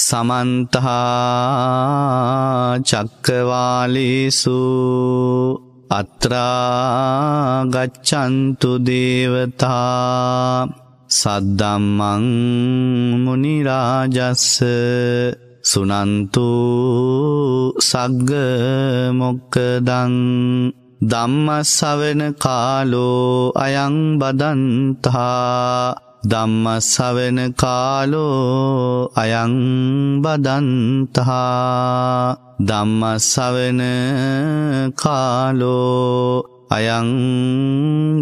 සමන්තහා චක්කවාලේසු අත්‍රාගච්චන්තු දේවතා සද්දම්මං මුනිරාජස්ස සුනන්තු සග්ග මොක්කදං ධම්මස්සවන කාලෝ අයං බදන්තා ධම්ම සවෙන කාලෝ අයං බදන්තහා ධම්ම සවෙන කාලෝ අයං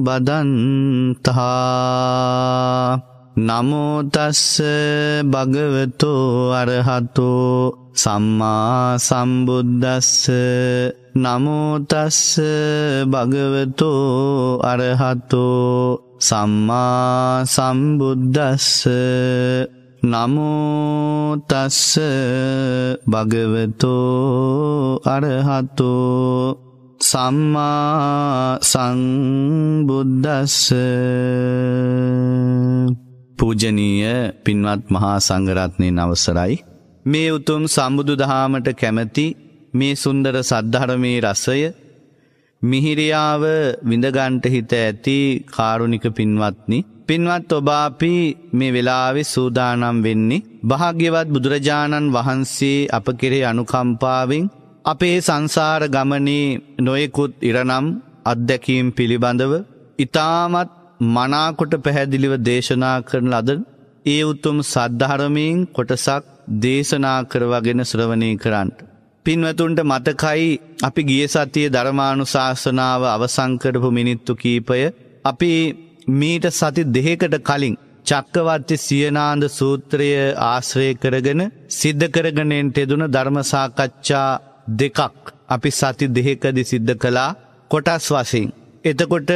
බදන්තහා නමෝතස්ස භගවතෝ අරහතෝ සම්මා සම්බුද්දස්ස නමෝතස්ස භගවතෝ අරහතෝ සම්මා සම්බුද්දස්ස නමෝතස්ස භගවතෝ අරහතෝ සම්මා සංබුද්දස්ස පූජනීය පින්වත් මහා සංඝරත්නයෙන් අවසරයි මේ උතුම් සම්බුදු දහමට කැමැති මේ සුන්දර සද්ධර්මයේ රසය මිහිරියාව විඳගන්ට හිත ඇති කාරුණික පින්වත්නි. පින්වත් ඔබාපි මේ වෙලාවෙ සූදානම් වෙන්නේ. භාග්‍යවත් බුදුරජාණන් වහන්සේ අප කෙරේ අනුකම්පාවෙන් අපේ සංසාර ගමනේ නොයෙකුත් ඉරනම් අත්දැකීම් පිළිබඳව ඉතාමත් මනාකොට පැහැදිලිව දේශනා කරන ලද ඒ උතුම් සද්ධහරමයෙන් කොටසක් දේශනා කරවගෙන ශ්‍රවණය කරන්නට. පින්වතුන්ට මතකයි අපි ගිය සතියේ ධර්මානු ශාසනාව අවසංකරපු මිනිත්තු කීපය අපි මීට සති දෙහෙකට කලින් චක්කවත්ති සියනාන්ද සූත්‍රය ආශ්‍රය කරගෙන සිද්ධ කරගනෙන් ටෙදුන ධර්මසාකච්ඡා දෙකක් අපි සති දෙහෙකදි සිද්ධ කළා කොටස් වසින්. එතකොට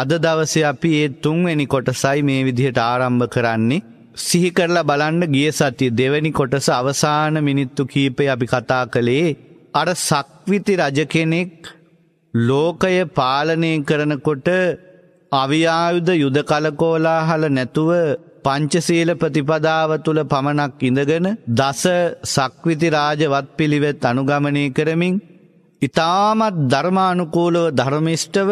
අද දවස අපි ඒ තුන්වැනි කොටසයි මේ විදිහට ආරම්භ කරන්නේ සිහි කරලා බලන්න ගිය සතිය දෙවැනි කොටස අවසාන මිනිත්තු කීපය අපි කතා කළේ අර සක්විති රජ කෙනෙක් ලෝකය පාලනය කරනකොට අවියායුධ යුද කලකෝලාහල නැතුව පංචසීල ප්‍රතිපදාව තුළ පමණක් ඉඳගෙන දස සක්විති රාජවත් පිළිවෙත් අනුගමනය කරමින් ඉතාමත් ධර්මානුකූලව ධර්මිෂ්ටව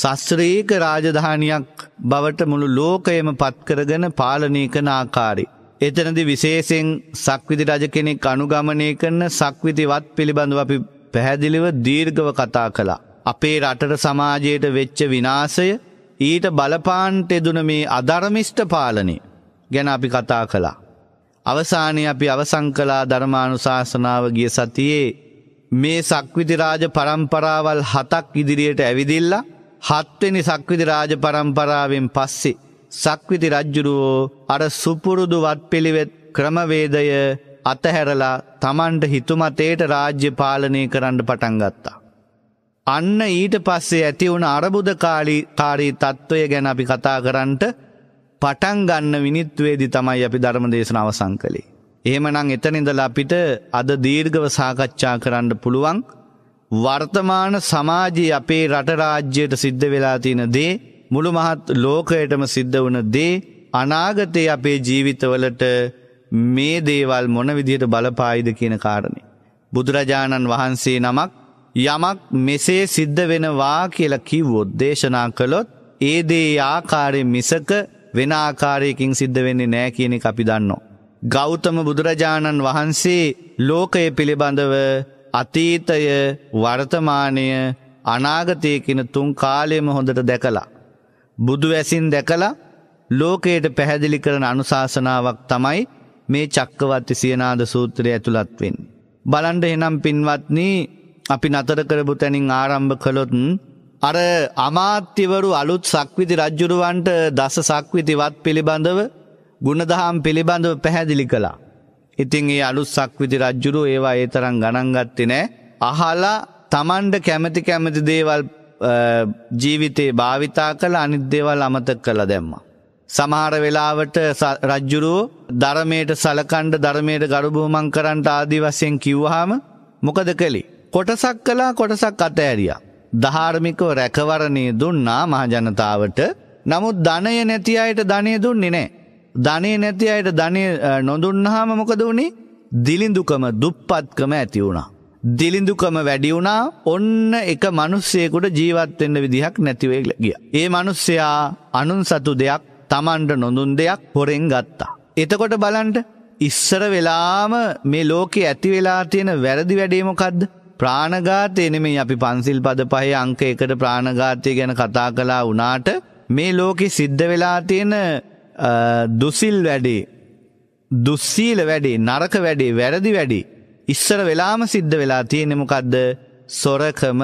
සස්ත්‍රීක රාජධානයක් බවට මුළු ලෝකයම පත්කරගෙන පාලනය කන ආකාරි. එතනදි විශේෂෙන් සක්විති රජ කෙනෙක් අනුගමනය කරන සක්විතිවත් පිළිබඳව අපි පැහැදිලිව දීර්ගව කතා කළා. අපේ රටට සමාජයට වෙච්ච විනාසය ඊට බලපාන්ට එදුන මේ අධර්මිෂ්ට පාලනය ගැන අපි කතා කළා. අවසානය අපි අවසංකලා ධර්මානුශාසනාව ගිය සතියේ මේ සක්විතිරාජ පරම්පරාවල් හතක් ඉදිරියට ඇවිදිල්ලා හත්වෙනි සක්විති රාජ පරම්පරාවෙන් පස්සේ සක්විති රජ්ජුරුවෝ අර සුපුරුදු වත් පිළිවෙත් ක්‍රමවේදය අතහැරලා තමන්ට හිතුමතේට රාජ්‍ය පාලනය කරන්න පටන් ගත්තා. අන්න ඊට පස්සේ ඇති වුණ අරබුද කාරී තත්ත්වය ගැන අපි කතා කරන්නට පටන් ගන්න විනිත්වේදි තමයි අපි ධර්ම දේශන අවසං කළේ. එහෙමනං එතනිඳල අපිට අද දීර්ගව සාකච්ඡා කරන්න පුළුවන් වර්තමාන සමාජයේ අපේ රට රාජ්‍යයට සිද්ධ වෙලා තියෙන දේ මුළු මහත් ලෝකයටම සිද්ධ වුණ දේ අනාගතයේ අපේ ජීවිතවලට මේ දේවල් මොන විදියට බලපායිද කියන කාරණේ. බුදුරජාණන් වහන්සේ නමක් යමක් මෙසේ සිද්ධ වෙනවා කියලා කිව්වොත් දේශනා කළොත් ඒ දේ ආකාරයෙන් මිසක වෙන ආකාරයකින් සිද්ධ වෙන්නේ නැහැ කියන එක අපි දන්නවා. ගෞතම බුදුරජාණන් වහන්සේ ලෝකය පිළිබඳව අතීතය වර්තමානය අනාගතයකින තුන් කාලයම හොඳට දැකලා. බුදු ඇසින් දැකලා ලෝකයට පැහැදිලි කරන අනුශාසනාවක් තමයි මේ චක්කවත්ති සියනාද සූත්‍රය ඇතුළත්වෙන්. බලන්ඩ එනම් පින්වත්නී අපි නතර කරපු තැනින් ආරම්භ කළොතුන් අර අමාත්‍යවරු අලුත් සක්විති රජ්ජුරුවන්ට දස සක්විතිවත් පිළිබඳව ගුණදහම් පිළිබඳව පැහැදිලි කළා. ඉතින් ඒ අලුත් සක්විති රජ්ජුරු ඒවා ඒ තරම් ගණන්ගත්ති නෑ. අහලා තමන්ඩ කැමති කැමති දේවල් ජීවිතේ භාවිතා කළ අනිද්දේවල් අමතක් කළ දැම්ම. සමහර වෙලාවට රජ්ජුරුව ධරමයට සලකණ්ඩ ධර්මයට ගරුබුහමන් කරන්ට ආදී වසයෙන් කිව්වහම මොකද කළි. කොටසක් කලා කොටසක් අතඇරියා. ධාර්මිකව රැකවරණය දුන්නා මහජනතාවට නමුත් ධනය නැති අයට ධනය දුන්නේ නෑ. ධනේ නැති අයට ධනය නොදුන්නාම මොකද වුණේ දිලිඳුකම දුප්පත්කම ඇති වුණා. දිලිඳුකම වැඩි වුණා ඔන්න එක මිනිස්සෙකුට ජීවත් වෙන්න විදිහක් නැති වෙ ගියා. ඒ මිනිස්සයා අනුන් සතු දෙයක් Tamanට නොඳුන් දෙයක් හොරෙන් ගත්තා. එතකොට බලන්න ඉස්සර වෙලාම මේ ලෝකේ ඇති වෙලා තියෙන වැරදි වැඩේ මොකද්ද? ප්‍රාණඝාතය නෙමෙයි අපි පන්සිල් පද පහේ අංක 1ට ප්‍රාණඝාතය ගැන කතා කළා වුණාට මේ ලෝකේ සිද්ධ වෙලා තියෙන දුසිල් වැඩේ දුස්සීල වැඩේ නරක වැඩේ වැරදි වැඩි. ඉස්සර වෙලාම සිද්ධ වෙලා තියෙනෙමකක්ද සොරකම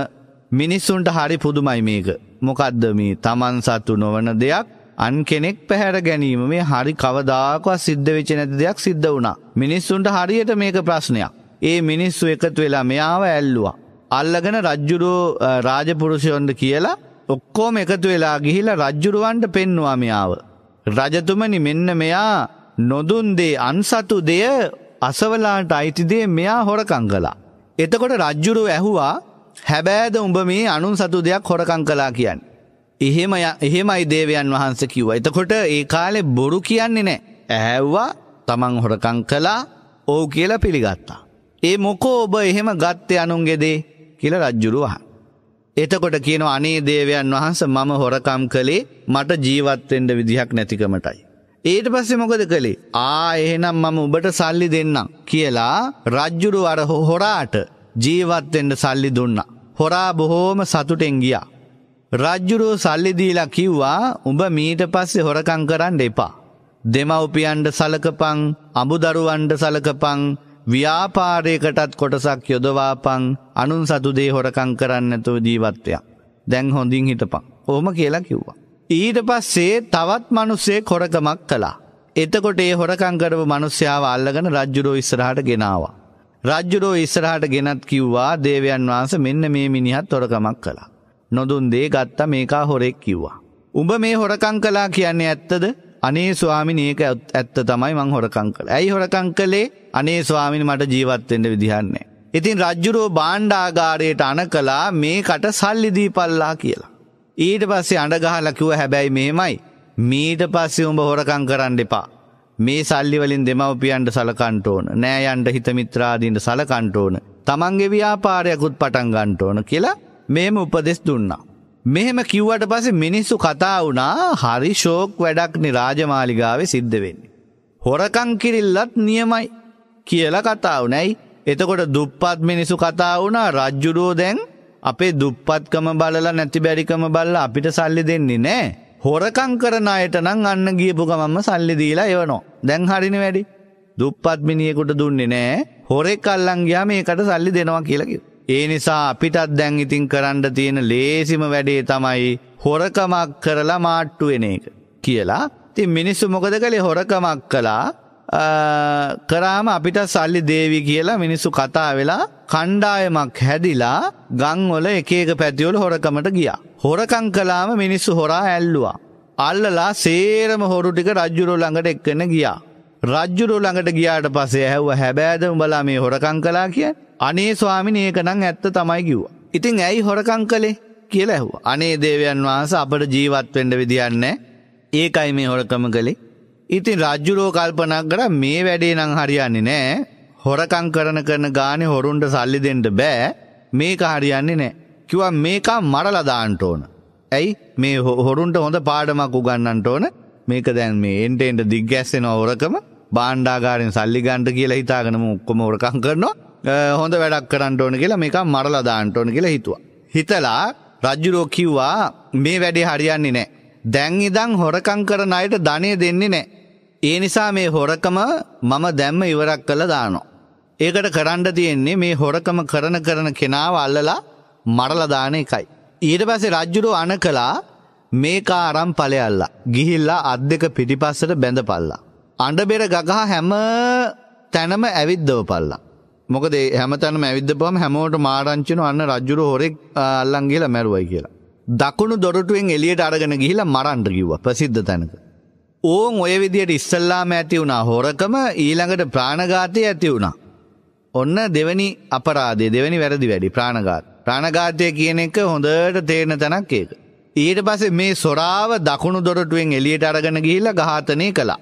මිනිස්සුන්ට හරි පුදුමයි මේක. මොකද්ද මේ තමන් සත්තු නොවන දෙයක් අන් කෙනෙක් පැහැර ගැනීම මේ හරි කවදාකවත් සිද්ධ වෙච්ච නැති දෙයක් සිද්ධ වුණා. මිනිස්සුන්ට හරියට මේක ප්‍රශ්නයක්. ඒ මිනිස්සු එකතු වෙලා මෙයාව ඇල්ලුවා. අල්ලගෙන රජ්ජුරුවෝ රාජපුරුෂයොන්ට කියලා ඔක්කෝම එකතු වෙලා ගිහිලා රජ්ජුරුවන්ට පෙන්නවා මෙයාව. රජතුමනි මෙන්න මෙයා නොදුන්දේ අන්සතු දෙය අසවලාට අයිතිදේ මෙයා හොරකං කලා. එතකොට රජ්ජුරුව ඇහුවා හැබෑද උඹ මේ අනුන් සතු දෙයක් හොරකං කලා කියන්න. එහෙම එහෙමයි දේවයන් වහන්ස කිව්ව. එතකොට ඒ කාලෙ බොරු කියන්නේ නෑ. ඇහැව්වා තමන් හොරකං කලා ඕ කියලා පිළිගත්තා. ඒ මොකෝ ඔබ එහෙම ගත්තය අනුන්ගෙදේ කියල රජ්ජුරුවහන්. එතකොට කියන අනේ දේවයන් වහන්ස මම හොරකම් කළේ මට ජීවත්වෙන්ට විදිහක් නැතිකමටයි. ඊට පස්සේ මොකද කළේ ආ එහෙනම් මම ඔබට සල්ලි දෙන්නම් කියලා රජ්ජුරු අර හොරාට ජීවත්වෙන්ට සල්ලි දුන්නා. හොරා බොහෝම සතුටෙන් ගියා. රජ්ජුරුව සල්ලි දීලා කිව්වා උඹ මීට පස්සේ හොරකං කරන්න එපා. දෙමව්පියන්ට සලකපං අමුදරුවන්ට සලකපං ව්‍යාපාරයකටත් කොටසක් යොදවාපං අනුන් සතුදේ හොරකං කරන්නතුව ජීවත්වයක්. දැන් හොඳින් හිටපං. ඕම කියලා කිව්වා. ඊට පස්සේ තවත් මනුස්සේ කොරකමක් කලා. එතකොට ඒ හොරකංකරව මනුස්්‍යාව අල්ලගෙන රජ්ජුරෝ ඉස්සරහට ගෙනවා. රජ්ජුරෝ ඉස්සරහට ගෙනත් කිව්වා දේවයන් වහන්ස මෙන්න මේ මිනිහත් තොරකමක් කලා. නොදුන් දේ ගත්තා මේකා හොරෙක් කිව්වා. උඹ මේ හොරකං කලා කියන්නේ ඇත්තද අනේ ස්වාමි ඒක ඇත්ත තමයි මං හොරකං කළ. ඇයි හොරකං කලේ අනේ ස්වාමිනි මට ජීවත් වෙන්න විදිහක් නැහැ. ඉතින් රජ්ජුරුව භාණ්ඩාගාරයට අනකලා මේකට සල්ලි දීපල්ලා කියලා. ඊට පස්සේ අඬ ගහලා කිව්ව හැබැයි මෙහෙමයි. මීට පස්සේ උඹ හොරකම් කරන්න එපා. මේ සල්ලි වලින් දෙමව්පියන්ට සලකන්න ඕන. නෑ යන්න හිත මිත්‍රාදීන්ට සලකන්න ඕන. තමන්ගේ ව්‍යාපාරයකුත් පටන් ගන්න ඕන කියලා මෙහෙම උපදෙස් දුන්නා. මෙහෙම කිව්වට පස්සේ මිනිස්සු කතා වුණා හරි ෂෝක් වැඩක් නේ රාජමාලිගාවේ සිද්ධ වෙන්නේ. හොරකම් කිරිල්ලත් නියමයි. කියල කතාව නැයි එතකොට දුප්පත් මිනිසු කතා වුණා රජ්ජුරුවෝ දැන් අපේ දුප්පත්කම බලලා නැති බැරිකම බල්ලා අපිට සල්ලි දෙන්නේ නෑ. හොරකං කරන අයට නම් අන්න ගියපු ගමම්ම සල්ලි දීලා එවනවා. දැන් හරින වැඩි. දුප්පත් මිනිහෙකුට දුන්නේ නෑ. හොරෙක් අල්ලන් ගියාම ඒකට සල්ලි දෙනවා කියලා කිව්වා. ඒ නිසා අපිටත් දැන් ඉතින් කරන්න තියෙන ලේසිම වැඩේ තමයි හොරකමක් කරලා මාට්ටු වෙන එක කියලා. ඉතින් මිනිස්සු මොකද කළේ හොරකමක් කළා කරාම අපිට සල්ලි දේවි කියලා මිනිස්සු කතා වෙලා කණ්ඩායමක් හැදිලා ගංවල එක එක පැතිවල හොරකමට ගියා. හොරකං කලාම මිනිස්සු හොරා ඇල්ලුවා. අල්ලලා සේරම හොරු ටික රජ්ජුරුව ළඟට එක්කන ගියා. රජ්ජුරුව ළඟට ගියාට පස්සේ ඇහුව හැබෑද උඹලා මේ හොරකං කලා කියන්නේ? අනේ ස්වාමිනේ ඒක නම් ඇත්ත තමයි කිව්වා. ඉතින් ඇයි හොරකං කළේ කියලා ඇහුවා. අනේ දේවයන් වහන්සේ අපට ජීවත් වෙන්න විදියක් නැහැ. ඒකයි මේ හොරකම කළේ. ඉතින් රජ්ජුරෝ කල්පනා කරා මේ වැඩේ නම් හරියන්නේ නෑ. හොරකම් කරන කරන ගානේ හොරුන්ට සල්ලි දෙන්න බෑ. මේක හරියන්නේ නෑ. කිව්වා මේක මරලා දාන්න ඕන. ඇයි මේ හොරුන්ට හොඳ පාඩමක් උගන්වන්න ඕන. මේක දැන් මේ එන්ට එන්ට දිග්ගැස්සෙන හොරකම බාණ්ඩාගාරෙන් සල්ලි ගන්න කියලා හිතාගෙනම ඔක්කොම හොරකම් කරනවා. හොඳ වැඩක් කරන්න ඕන කියලා මේක මරලා දාන්න ඕන කියලා හිතුවා. හිතලා රජුරෝ කිව්වා මේ වැඩේ හරියන්නේ නෑ. දැන් ඉඳන් හොරකම් කරන අයට ධනෙ දෙන්නේ නෑ. ඒ නිසා මේ හොරකම මම දැම්ම ඉවරක් කළ දානවා. ඒකට කරන්ඩ තියෙන්නේ මේ හොරකම කරන කරන කෙනාව අල්ලලා මරලදාන එකයි. ඊට පස්සේ රජ්ජුරු අන කලා මේකා අරම් පලයල්ලා. ගිහිල්ලා අත් දෙක පිටිපස්සට බැඳ පල්ලා. අඩබෙර ගගහා හැම තැනම ඇවිද්දව පල්ලා. මොකද හැමතැනම ඇවිද්දපුවම හැමෝට මාරංචින අන්න රජ්ජුරු හොරෙක් අල්ලන් ගිහිලා මැරුවයි කියලා. දකුණු දොරටුවෙන් එලියට අරගෙන ගිහිලා මරන්න කිව්වා ප්‍රසිද්ධ තැනක. ඕන් ඔය විදියට ඉස්සල්ලාම ඇති වුණා හොරකම ඊළඟට ප්‍රාණඝාතය ඇති වුණා. ඔන්න දෙවැනි අපරාධය දෙවැනි වැරදි වැඩි ප්‍රාණඝාත. ප්‍රාණඝාතය කියන එක හොඳට තේරෙන තැනක් ඒක. ඊට පස්සේ මේ සොරාව දකුණු දොරටුවෙන් එළියට අරගෙන ගිහිල්ලා ඝාතනය කළා.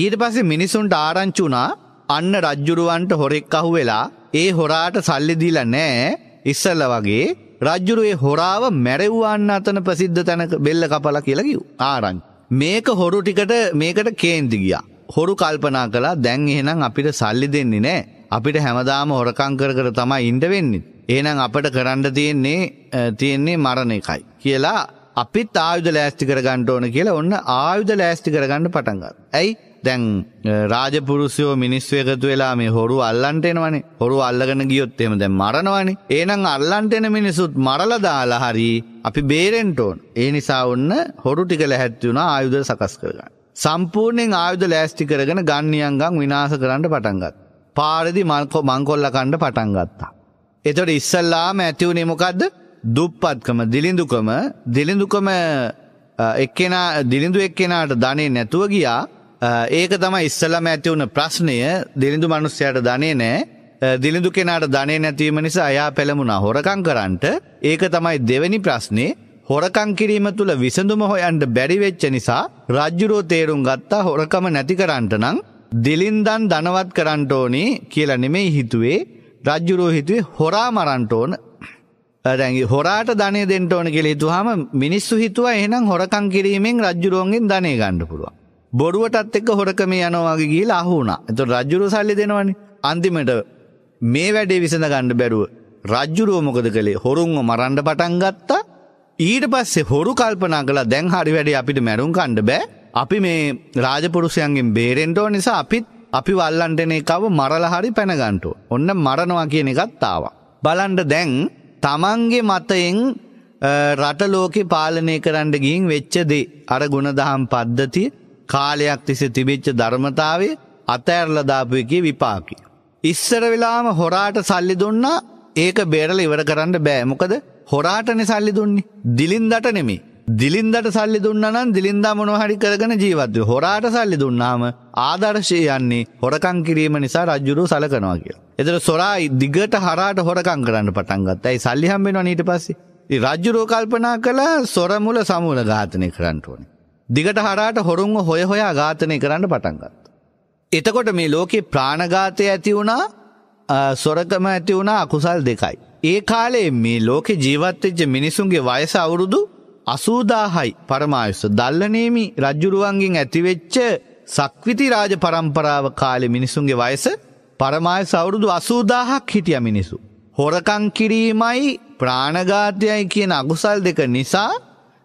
ඊට පස්සේ මිනිසුන්ට ආරංචි වුණා අන්න රජ්ජුරුවන්ට හොරෙක් අහුවෙලා ඒ හොරාට සල්ලි දීලා නැහැ ඉස්සල්ලා වගේ රජ්ජුරුවේ හොරාව මැරෙව්වා අතන ප්‍රසිද්ධ තැනක බෙල්ල කපලා කියලා කිව්වා. ආරංචි මේක හොරු ටිකට මේකට කේන්ති ගියා. හොරු කල්පනා කළා දැන් එහෙනම් අපිට සල්ලි දෙන්නේ නෑ. අපිට හැමදාම හොරකම් කර කර තමයි ඉන්න වෙන්නේ. එහෙනම් අපට කරන්න තියෙන්නේ තියෙන්නේ මරණ එකයි කියලා අපිත් ආයුධ ලෑස්ති කරගන්න ඕන කියලා ඔන්න ආයුධ ලෑස්ති කරගන්න පටන් ගත්තා. ඇයි දැන් රාජපුරුෂයෝ මිනිස්සු එකතු වෙලා මේ හොරු අල්ලන්ට එනවනේ. හොරු අල්ලගෙන ගියොත් එහෙම දැන් මරණවනේ. එහෙනම් අල්ලන්ට එන මිනිසුත් මරලා දාලා හරි අපි බේරෙන්න ඕන. ඒ නිසා ඔන්න හොරු ටික ලැහැත් වුණා ආයුධ සකස් කරගන්න. සම්පූර්ණයෙන් ආයුධ ලෑස්ති කරගෙන ගන්නියංගම් විනාශ කරන්න පටන් ගත්තා. පාරදි මල්කො මංකොල්ල කණ්ඩ පටන් ගත්තා. එතොට ඉස්සල්ලාම ඇතිවුණේ මොකක්ද දුප්පත්කම දිලිඳුකම දිලිඳුකම එක්කෙන දිලිඳු එක්කෙනාට ධනේ නැතුව ගියා ඒක තම ඉස්සලම ඇතිවුණ ප්‍රශ්නය දිලිඳු මනුස්්‍යයට ධනේ නෑ දිලිඳු කෙනාට ධනේ නැතිවීම නිසා අයා පෙළමුණා හොරකං කරන්ට ඒක තමයි දෙවැනි ප්‍රශ්නේ හොරකං කිරීම තුළ විසඳුම හොයන්ට බැරිවෙච්ච නිසා රජ්ජුරෝ තේරුම් ගත්තා හොරකම නැති කරන්ට නං දිලින්දන් ධනවත් කරන්ට ඕනි කියලා නෙමෙයි හිතුවේ රජ්ජුරෝ හිතුවේ හොරා මරන්ට ඕන දැඟි හොරාට ධනය දෙන්ට ඕන කෙළ හිතුහම මිනිස්සු හිතුවා එහනම් හොරකං කිරීමෙන් රජ්ජුරෝන්ගෙන් ධනය ගණ්ඩ පුළුවන් බොරුවටත් එක්ක හොරකම යනවාගේ ගිහිලා අහු වුණා. එතකොට රජුරු සල්ලි දෙනවනේ. අන්තිමට මේ වැඩේ විසඳ ගන්න බැරුව රජ්ජුරුව මොකද කළේ? හොරුන්ව මරන්න පටන් ගත්තා. ඊට පස්සේ හොරු කල්පනා කළා දැන් හරි වැඩේ අපිට මැරුම් කන්න බෑ. අපි මේ රාජපුරුෂයන්ගෙන් බේරෙන්ට නිසා අපිත් අපි වල්ලන්ටන එකව මරලා හරි පැනගන්ටු. ඔන්න මරණවා කියන එකත්තාව. බලන්ඩ දැන් තමන්ගේ මතයෙන් රටලෝකෙ පාලනය කරන්න ගින් වෙච්චදේ අර ගුණදහම් පද්ධතිය කාලයක් තිස්සේ තිබිච්ච ධර්මතාවය අතෑරලා දාපු එකේ විපාකය. ඉස්සර වෙලාම හොරාට සල්ලි දුන්නා ඒක බේරලා ඉවර කරන්න බෑ. මොකද හොරාටනේ සල්ලි දුන්නේ. දිලින්දට නෙමෙයි. දිලින්දට සල්ලි දුන්නා නම් දිලින්දා මොනවා හරි කරගෙන ජීවත් වෙයි. හොරාට සල්ලි දුන්නාම ආදර්ශය යන්නේ හොරකම් කිරීම නිසා රජුරෝ සලකනවා කියලා. එතන සොරා දිගට හරාට හොරකම් කරන්න පටන් ගත්තා. ඒ සල්ලි හම්බ වෙනවා ඊට පස්සේ. ඉතින් රජුරෝ කල්පනා කළා සොර මුල සමූල ඝාතනය කරන්න ඕනේ. දිගට හරාට හොරුන්ව හොය හොයා ඝාතනය කරන්න පටන් ගත්තා. එතකොට මේ ලෝකේ ප්‍රාණඝාතය ඇති වුණා සොරකම ඇති වුණා අකුසල් දෙකයි. ඒ කාලේ මේ ලෝකේ ජීවත් වෙච්ච මිනිසුන්ගේ වයස අවුරුදු 80000යි පරමායුෂ. දල්ලනේමි රජුරුවන්ගෙන් ඇතිවෙච්ච සක්විති රාජ පරම්පරාව කාලේ මිනිසුන්ගේ වයස පරමායුෂ අවුරුදු 80000ක් හිටියා මිනිසු. හොරකම් කිරීමයි ප්‍රාණඝාතයයි කියන අකුසල් දෙක නිසා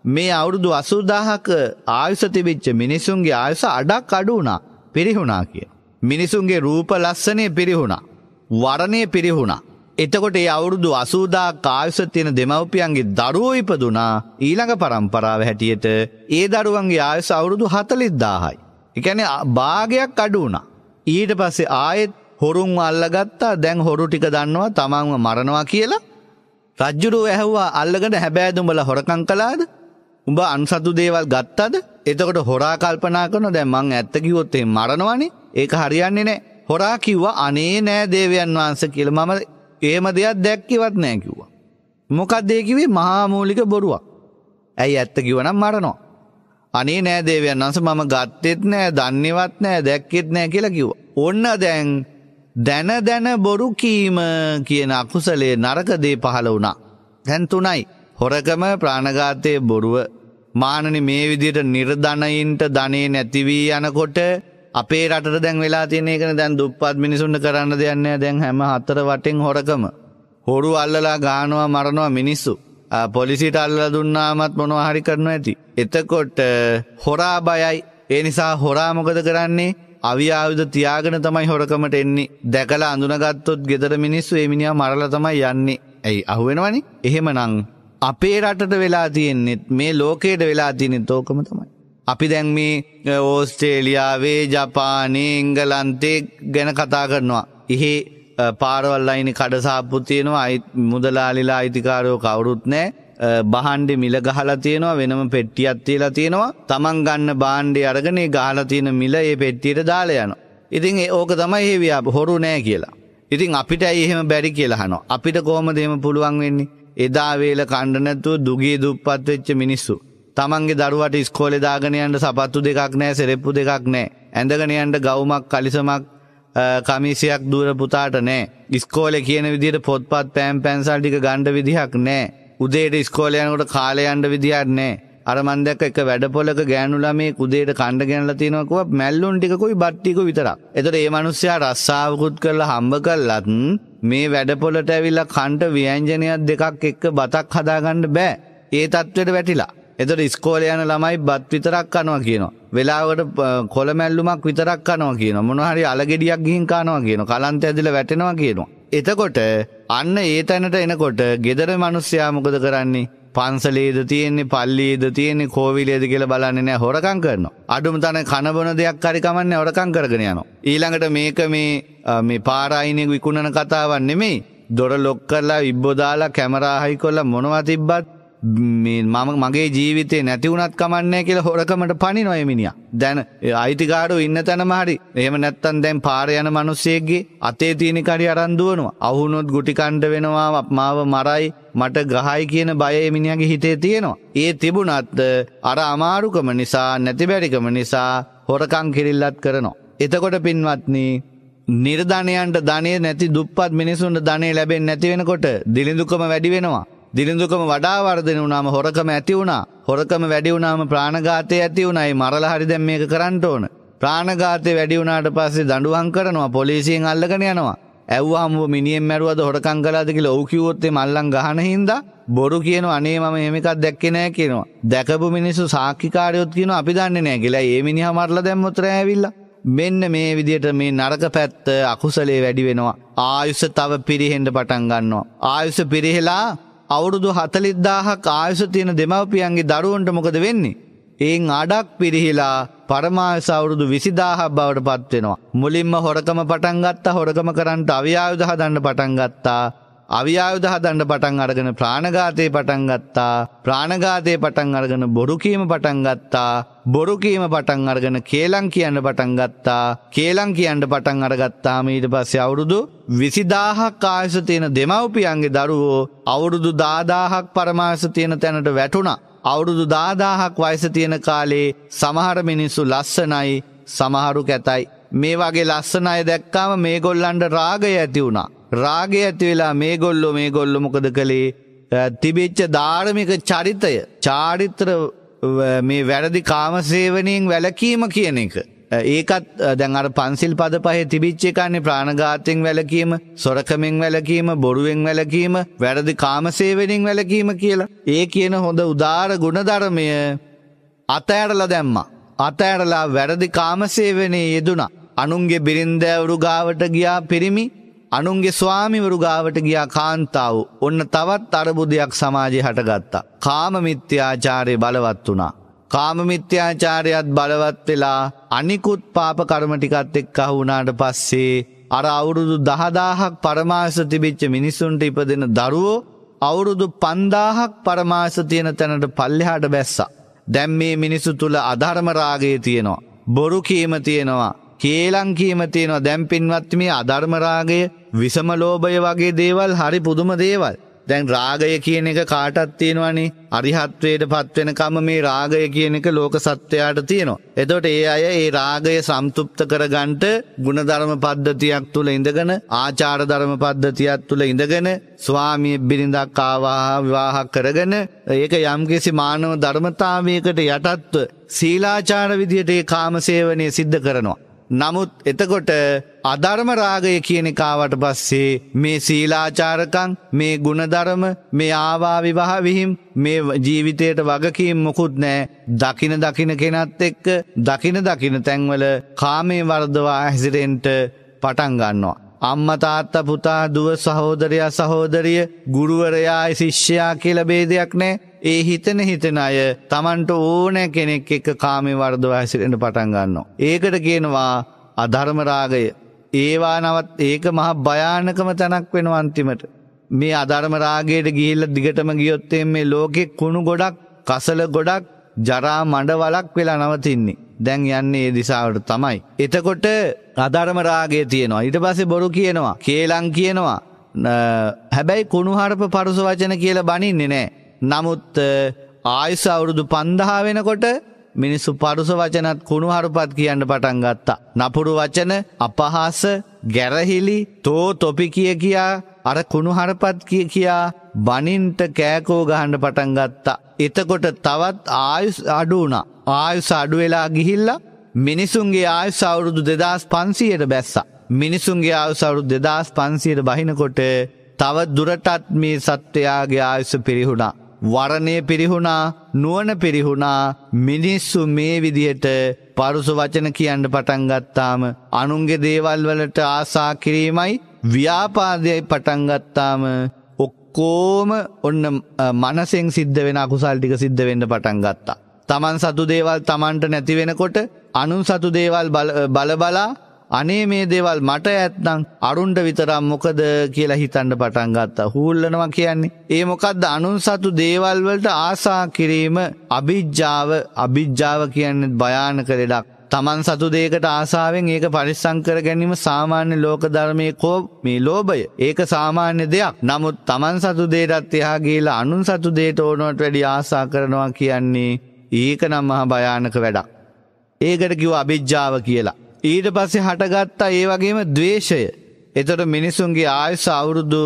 මේ අවුරුදු අසුදාහක ආයුස තිබිච්ච මිනිසුන්ගේ ආයුස අඩක් අඩු වුණා පිරිහුණා කිය. මිනිසුන්ගේ රූප ලස්සනය පිරිහුණා. වරණය පිරිහුණා. එතකොට ඒ අවුරුදු අසූදා කායුස තියෙන දෙමව්පියන්ගේ දරුවෝ ඉපදුනා ඊළඟ පරම්පරාව හැටියට ඒ දරුවන්ගේ ආයුස අවුරුදු හතලිස්දාහයි. එකැන භාගයක් අඩු වුණා. ඊට පස්සේ ආයෙත් හොරුන් අල්ලගත්තා දැන් හොරු ටික දන්නවා තමන්ව මරණවා කියලා රජ්ජුරුව ඇහුවා අල්ලගෙන හැබෑදුඹල හොරකං කලාද උඹ අන්සතු දේවල් ගත්තද එතකොට හොරා කල්පනා කරන දැන් මං ඇත්ත කිව්වොත් එහෙම මරනවනේ ඒක හරියන්නේ නැහැ හොරා කිව්වා අනේ නෑ දේවයන් වහන්සේ කියලා මම එහෙම දෙයක් දැක්කේවත් නෑ කිව්වා මොකක්ද ඒ කිව්වේ මහා මූලික බොරුවක් ඇයි ඇත්ත කිව්වනම් මරනවා අනේ නෑ දේවයන් වහන්සේ මම ගත්තෙත් නෑ දන්නේවත් නෑ දැක්කෙත් නෑ කියලා කිව්වා ඔන්න දැන් දැන දැන බොරු කීම කියන අකුසලයේ නරක දේ පහළ වුණා දැන් තුනයි හොරකම ප්‍රාණඝාතයේ බොරුව මානන මේ විදියට නිර්ධනයින්ට ධනේ නැතිවී යනකොට අපේ රට දැන් වෙලා තියනෙකන දැන් දුප්පත් මිනිසුන්ට කරන්න දෙයන්නේ දැන් හැම හතර වටෙන් හොරකම. හොරු අල්ලලා ගානවා මරනවා මිනිස්සු. පොලිසිට අල්ල දුන්නාමත් මොනවා හරි කරනු ඇති. එතකොට හොරා බයයි ඒ නිසා හොරාමොකද කරන්නේ අවිආයුධ තියාගෙන තමයි හොරකමට එන්නේ දැකලා අඳුනගත්තොත් ගෙදර මිනිස්සු එමිනිියා මරල තමයි යන්නේ ඇයි අහුවෙනවනි එහෙම නං අපේ රටට වෙලා තියෙන්නෙත් මේ ලෝකයට වෙලා තියෙනෙත් තෝකම තමයි. අපි දැන් මේ ඕස්ට්‍රේලියාවේ ජපානයේ ඉංගලන්තේ ගැන කතා කරනවා. ඉහි පාරවල් අයින කඩසාප්පු තියෙනවා මුදලාලිලා අයිතිකාරයෝ කවුරුත් නෑ. බහන්්ඩි මිල ගහලා තියෙනවා වෙනම පෙට්ටියත් තියලා තියෙනවා තමන් ගන්න බාණ්ඩි අරගනේ ගහලා තියෙන මිල ඒ පෙට්ටියට දාලා යනවා. ඉතින් ඕක තමයි ඒ ව්‍යාප හොරු නෑ කියලා. ඉතින් අපිට ඇයි එහෙම බැරි කියලා අහනවා. අපිට කොහොමද එහෙම පුළුවන් වෙන්නේ? එදා වේල කණ්ඩ නැතුව දුගී දුප්පත් වෙච්ච මිනිස්සු. තමන්ගේ දරුවට ඉස්කෝලේ දාගෙන යන්න සපත්තු දෙකක් නැහැ, සෙරෙප්පු දෙකක් නැහැ. ඇඳගෙන යන්න ගවුමක්, කලිසමක්, කමිසයක් දුර පුතාට නැහැ. ඉස්කෝලේ කියන විදිහට පොත්පත් පෑම් පැන්සල් ටික ගන්න විදිහක් නැහැ. උදේට ඉස්කෝලේ යනකොට කාලේ යන්න විදිහක් නැහැ. අර මන් දැක්ක එක වැඩපොලක ගෑනු ළමේ කුදේට කණ්ඩ ගෙනලා තියෙනවා කිව්වා මැල්ලුන් ටිකකුයි බත් ටිකු විතරක්. එතකොට මේ මිනිස්සයා රස්සාවකුත් කරලා හම්බ කළත් මේ වැඩපොලට ඇවිල්ලා කණ්ඩ ව්‍යංජනයක් දෙකක් එක්ක බතක් හදාගන්න බෑ. ඒ තත්ත්වෙට වැටිලා. එතකොට ඉස්කෝලේ යන ළමයි බත් විතරක් කනවා කියනවා. වෙලාවකට කොළ මැල්ලුමක් විතරක් කනවා කියනවා. මොනවා හරි අලගෙඩියක් ගිහින් කනවා කියනවා. කලන්ත ඇදලා වැටෙනවා කියනවා. එතකොට අන්න ඒ තැනට එනකොට gedara මිනිස්සයා මොකද කරන්නේ? පන්සලේද තියෙන්නේ පල්ලියේද තියෙන්නේ කෝවිලේද කියලා බලන්නේ නැහැ හොරකම් කරනවා. අඩුම තන කනබන දෙයක් හරි කමන්නේ හොරකම් කරගෙන යනවා. ඊළඟට මේක මේ මේ පාරායිනේ විකුණන කතාවක් නෙමෙයි. දොර ලොක් කරලා ඉබ්බෝ දාලා කැමරා හයි කරලා මොනවා තිබ්බත් මම මගේ ජීවිතේ නැති වුණත් කමන්නේ කියලා හොරකමට පණිනවා මේ මිනිහා. දැන් අයිතිකාරෝ ඉන්න තැනම හරි. එහෙම නැත්තම් දැන් පාර යන මිනිස්සෙක්ගේ අතේ තියෙන කඩි අරන් දුවනවා. අහුනොත් ගුටි කණ්ඩ වෙනවා, මාව මරයි, මට ගහයි කියන බය මේ මිනිහාගේ හිතේ තියෙනවා. ඒ තිබුණත් අර අමාරුකම නිසා, නැතිබැරිකම නිසා හොරකම් කිරිල්ලත් කරනවා. එතකොට පින්වත්නි නිර්ධනයන්ට ධනය නැති දුප්පත් මිනිසුන්ට ධනය ලැබෙන්නේ නැති වෙනකොට දිලිඳුකම වැඩි වෙනවා. දිලිඳුකම වඩා වර්ධනය වුණාම හොරකම ඇති වුණා. හොරකම වැඩි වුණාම ප්‍රාණඝාතය ඇති වුණායි මරලා හරි දැන් මේක කරන්න ඕන. ප්‍රාණඝාතය වැඩි වුණාට පස්සේ දඬුවම් කරනවා පොලිසියෙන් අල්ලගෙන යනවා. ඇව්වාම මිනිහෙන් මැරුවද හොරකම් කළාද කියලා ඔව් කිව්වොත් මේ මල්ලන් ගහන හින්දා බොරු කියන අනේ මම එහෙම එකක් දැක්කේ නෑ කියනවා. දැකපු මිනිස්සු සාක්ෂිකාරයොත් කියනවා අපි දන්නේ නෑ කියලා. ඒ මිනිහා මරලා දැම්ම උතර ඇවිල්ලා. මෙන්න මේ විදිහට මේ නරක පැත්ත අකුසලයේ වැඩි වෙනවා. ආයුෂ තව පිරිහෙන්න පටන් ගන්නවා. ආයුෂ පිරිහෙලා අවුරුදු හතලිද්දාහක් ආයුස තියෙන දෙමව්පියන්ගේ දරුවන්ට මොකද වෙන්නේ. ඒන් අඩක් පිරිහිලා පරමායස අවුරුදු විසිදාහක් බවට පත්වෙනවා. මුලින්ම හොරකම පටන්ගත්තා හොරකම කරන්නට අව්‍යායුධ හදන්න පටන්ගත්තා. අව්‍යායුධ හදන්න පටන් අරගෙන ප්‍රාණඝාතයේ පටන්ගත්තා. ප්‍රාණඝාතයේ පටන් අරගෙන බොරුකීම පටන්ගත්තා. බොරුකීම පටන් අරගෙන කේලං කියන්න පටන් ගත්තා කේලං කියන්න පටන් අරගත්තාම ඊට පස්සේ අවුරුදු විසිදාහක් ආයස තියෙන දෙමව්පියන්ගේ දරුවෝ අවුරුදු දාදාහක් පරමාස තියෙන තැනට වැටුණා. අවුරුදු දාදාහක් වයස තියෙන කාලේ සමහර මිනිස්සු ලස්සනයි සමහරු කැතයි. මේ වගේ ලස්සන අය දැක්කාම මේ ගොල්ලන්ට රාගය ඇති වුණා. රාගය ඇතිවෙලා මේ ගොල්ලො මේ ගොල්ලො මොකද කළේ තිබිච්ච ධාර්මික චරිතය චාරිත්‍ර මේ වැරදි කාමසේවනයෙන් වැලකීම කියන එක. ඒකත් දැන් අර පන්සිල් පද පහේ තිබිච්ච එකන්නේ ප්‍රාණඝාතයෙන් වැළකීම, සොරකමෙන් වැළකීම, බොරුවෙන් වැළකීම, වැරදි කාමසේවණෙන් වැළකීම කියලා. ඒ කියන හොඳ උදාාර ගුණධර්මය අතෑරලා දැම්මා. අතෑරලා වැරදි කාමසේවණේ යෙදුනා. අනුන්ගේ බිරින්දෑවරු ගාවට ගියා පිරිමි අනුන්ගේ ස්වාමිවරු ගාවට ගියා කාන්තාව ඔන්න තවත් අරබුදයක් සමාජය හටගත්තා. කාමමිත්‍යාචාරය බලවත් වුණා. කාමමිත්‍යාචාරයත් බලවත් වෙලා අනිකුත් පාප කර්ම ටිකත් එක්ක වුණාට පස්සේ අර අවුරුදු 10000ක් පරමාස තිබිච්ච මිනිසුන්ට ඉපදෙන දරුවෝ අවුරුදු 5000ක් පරමාස තියෙන තැනට පල්ලෙහාට බැස්සා. දැන් මේ මිනිසු තුල අධර්ම රාගය තියෙනවා. බොරු කීම තියෙනවා. කේලම් කීම තියෙනවා දැන් පින්වත් මේ අධර්ම රාගය, විසම ලෝභය වගේ දේවල් හරි පුදුම දේවල්. දැන් රාගය කියන එක කාටත් තියෙනවනේ. අරිහත්ත්වයට පත් වෙනකම මේ රාගය කියන එක ලෝක සත්‍යයට තියෙනවා. එතකොට ඒ අය ඒ රාගය සම්තුප්ත කරගන්නට ಗುಣධර්ම පද්ධතියක් තුල ඉඳගෙන ආචාර ධර්ම පද්ධතියක් තුල ඉඳගෙන ස්වාමී බිරිඳක් ආවාහ විවාහ කරගෙන ඒක යම්කිසි මානව ධර්මතාවයකට යටත්ව සීලාචාර විදියට ඒ කාමසේවනය සිද්ධ කරනවා. නමුත් එතකොට අධර්මරාගය කියනකාවට පස්සේ මේ සීලාචාරකං මේ ගුණධරම මේ ආවා විවාහ විහිම් මේ ජීවිතයට වගකීම් මොකුත් නෑ දකින දකින කෙනත් එක්ක දකින දකින තැන්වල කාමේ වර්ධවා ඇසිරෙන්ට පටන් ගන්නවා. අම්ම තාත්ත පුතා දුව සහෝදරයා සහෝදරිය ගුරුවරයා ශිෂ්‍යයා කියල බේදයක් නෑ ඒ හිතන හිතෙන අය තමන්ට ඕනෑ කෙනෙක් එක්ක කාමි වර්ධව හැසිරෙන පටන් ගන්නවා. ඒකට කියනවා අධර්මරාගය. ඒවා නවත් ඒක මහා භයානකම තැනක් වෙන අන්තිමට. මේ අධර්මරාගයට ගිහිල්ල දිගටම ගියොත්තේ මේ ලෝකෙ කුණු ගොඩක් කසල ගොඩක් ජරා මඩවලක් වෙලා නවතින්නේ. දැන් යන්නේ ඒ දිසාවට තමයි. එතකොට අධර්මරාගය තියෙනවා. ඊට පස්සේ බොරු කියනවා. කේලං කියනවා. හැබැයි කුණුහරප පරුස වචන කියලා බනින්නේ නෑ. නමුත් ආයුස අවුරුදු පන්දහා වෙනකොට මිනිස්සු පරුස වචනත් කුණුහරුපත් කියන්න පටන් ගත්තා. නපුරු වචන අපහාස ගැරහිලි තෝ තොපි කිය කියා අර කුණුහරපත් කිය කියා බනින්ට කෑකෝ ගහන්න පටන් ගත්තා. එතකොට තවත් ආයුස් අඩු වුණා. ආයුස අඩු වෙලා ගිහිල්ලා මිනිසුන්ගේ ආයුස අවුරුදු දෙදස් පන්සීයට බැස්සා. මිනිසුන්ගේ ආයුස අවුරුදු දෙදස් පන්සීයට බහිනකොට තවත් දුරටත් මේ සත්වයාගේ ආයුස පිරිහුණා. වරණය පිරිහුණා නුවන පිරිහුණා මිනිස්සු මේ විදිහට පරුස වචන කියන්න පටන්ගත්තාම අනුන්ගේ දේවල් වලට ආසා කිරීමයි ව්‍යාපාදයයි පටන්ගත්තාම ඔක්කෝම ඔන්න මනසෙන් සිද්ධ වෙන අකුසල්ටික සිද්ධ වෙන්න පටන්ගත්තා. තමන් සතු දේවල් තමන්ට නැතිවෙනකොට අනුන් සතු දේවල් බලබලා අනේ මේ දේවල් මට ඇත්නම් අරුන්ට විතරම් මොකද කියලා හිතන්න පටන් ගත්තා. හූල්ලනවා කියන්නේ. ඒ මොකද්ද අනුන් සතු දේවල් වලට ආසා කිරීම අභිජ්ජාව අභිජ්ජාව කියන්නේ භයානක දෙයක්. තමන් සතු දෙයකට ආසාවෙන් ඒක පරිස්සම් කර ගැනීම සාමාන්‍ය ලෝක ධර්මයේ කෝ මේ ලෝභය. ඒක සාමාන්‍ය දෙයක්. නමුත් තමන් සතු දෙයටත් එහා ගිහිලා අනුන් සතු දෙයට ඕනවට වැඩි ආසා කරනවා කියන්නේ ඒක නම් මහා භයානක වැඩක්. ඒකට කිව්ව අභිජ්ජාව කියලා. ඊට පස්සේ හටගත්තා ඒ වගේම දවේශය. එතොට මිනිසුන්ගේ ආයුස අවුරුදු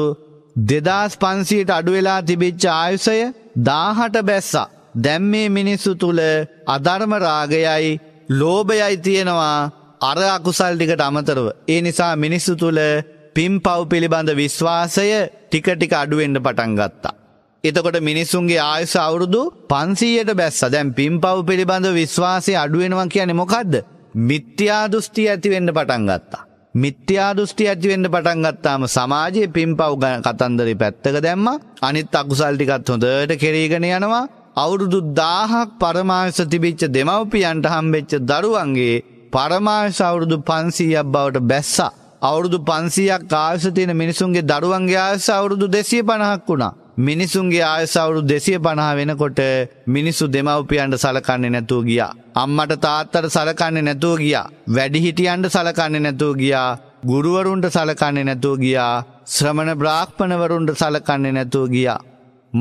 දෙදස් පන්සීට අඩුවෙලා තිබිච්ච ආයුසය දාහට බැස්සා. දැම් මේ මිනිස්සු තුළ අධර්මරාගයයි ලෝභයයි තියෙනවා අර අකුසල් ටිකට අමතරව. ඒ නිසා මිනිස්සු තුළ පින් පව් පිළිබඳ විශ්වාසය ටික ටික අඩුවෙන්ඩ පටන් ගත්තා. එතකොට මිනිස්සුන්ගේ ආයුස අවුරුදු පන්සීයට බැස්ස දැම් පින් පව් පිළිබඳ විශ්වාසය අඩුවෙනවා කියන්නේ මොකක්ද මිත්‍යා දෘෂ්ටි ඇති වෙන්න පටන් ගත්තා. මිත්‍යා දෘෂ්ටි ඇති වෙන්න පටන් ගත්තාම සමාජයේ පින්පව් කතන්දරේ පැත්තක දැම්මා. අනිත් අකුසල් ටිකත් හොඳට කෙරීගෙන යනවා. අවුරුදු 1000ක් පරමාංශ තිබිච්ච දෙමව්පියන්ට හම්බෙච්ච දරුවන්ගේ පරමාංශ අවුරුදු 500ක් බවට බැස්සා. අවුරුදු 500ක් ආයුෂ තියෙන මිනිසුන්ගේ දරුවන්ගේ ආයුෂ අවුරුදු 250ක් වුණා. මිනිසුන්ගේ ආයසවුරු දෙසිය පණහ වෙනකොට මිනිස්සු දෙමව්පියන්ට සලකන්නේ නැතුව ගියා. අම්මට තාත්තට සලකන්නේ නැතුව ගියා. වැඩිහිටියන්ට සලකන්නේ නැතුව ගියා. ගුරුවරුන්ට සලකන්නේ නැතුව ගියා. ශ්‍රමණ බ්‍රාහ්පණවරුන්ට සලකන්නේ නැතුව ගියා.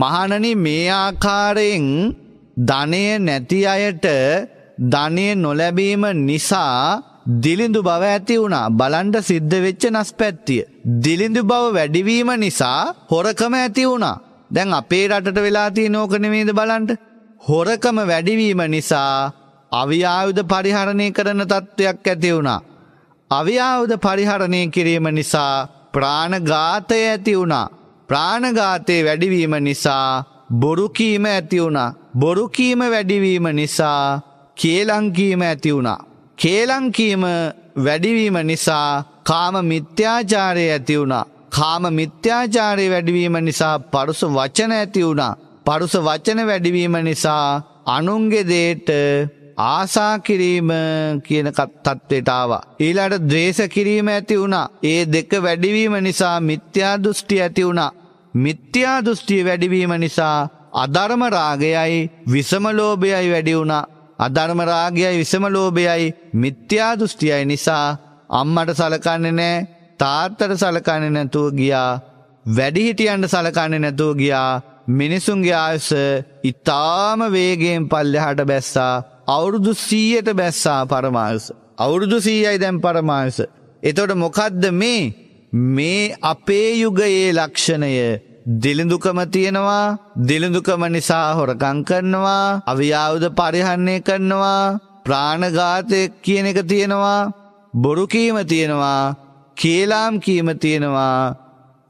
මහණනි මේ ආකාරයෙන් ධනය නැති අයට ධනය නොලැබීම නිසා දිලිඳු බව ඇති වුණා බලන්ට සිද්ධ වෙච්ච නස්පැත්තිය. දිලිඳු බව වැඩිවීම නිසා හොරකම ඇති වුණා. දැන් අපේ රටට වෙලා තියෙන ඕක නෙමේද බලන්න. හොරකම වැඩිවීම නිසා අවියායුධ පරිහරණය කරන තත්ත්වයක් ඇති වුණා. අවියායුධ පරිහරණය කිරීම නිසා ප්‍රාණඝාතය ඇති වුණා. ප්‍රාණඝාතයේ වැඩිවීම නිසා බොරු කීම ඇති වුණා. බොරු කීම වැඩිවීම නිසා කේලම් කීම ඇති වුණා. කේලංකීම වැඩිවීම නිසා කාම මිත්‍යාචාරය ඇති වුණා. කාම මිත්‍යාචාරය වැඩිවීම නිසා පරුස වචන ඇති වුණා. පරුස වචන වැඩිවීම නිසා අනුන්ගේ දේට ආසා කිරීම කියන තත්ත්වයට ආවා. ඊළඟට ද්වේෂ කිරීම ඇති වුණා. ඒ දෙක වැඩිවීම නිසා මිත්‍යා දෘෂ්ටි ඇති වුණා. මිත්‍යා දෘෂ්ටි වැඩිවීම නිසා අධර්ම රාගයයි විසම ලෝභයයි වැඩි වුණා. අධර්ම රාගයයි විසම ලෝභයයි මිත්‍යා දෘෂ්ටියයි නිසා අම්මට සලකන්නේ නැහැ තාත්තට සලකන්නේ නැතුව ගියා වැඩිහිටියන්ට සලකන්නේ නැතුව ගියා මිනිසුන්ගේ ආයුෂ ඊටාම වේගයෙන් පල්ලෙහාට බැස්සා අවුරුදු 100ට බැස්සා පරමායුෂ අවුරුදු 100යි දැන් පරමායුෂ එතකොට මොකද්ද මේ මේ අපේ යුගයේ ලක්ෂණය දිලිඳුකම තියෙනවා දිලිඳුකම නිසා හොරකං කරනවා අවියාවුද පරිහන්නේ කරනවා ප්‍රාණඝාතය කියන එක තියෙනවා බොරුකීම තියෙනවා කියලාම් කීම තියෙනවා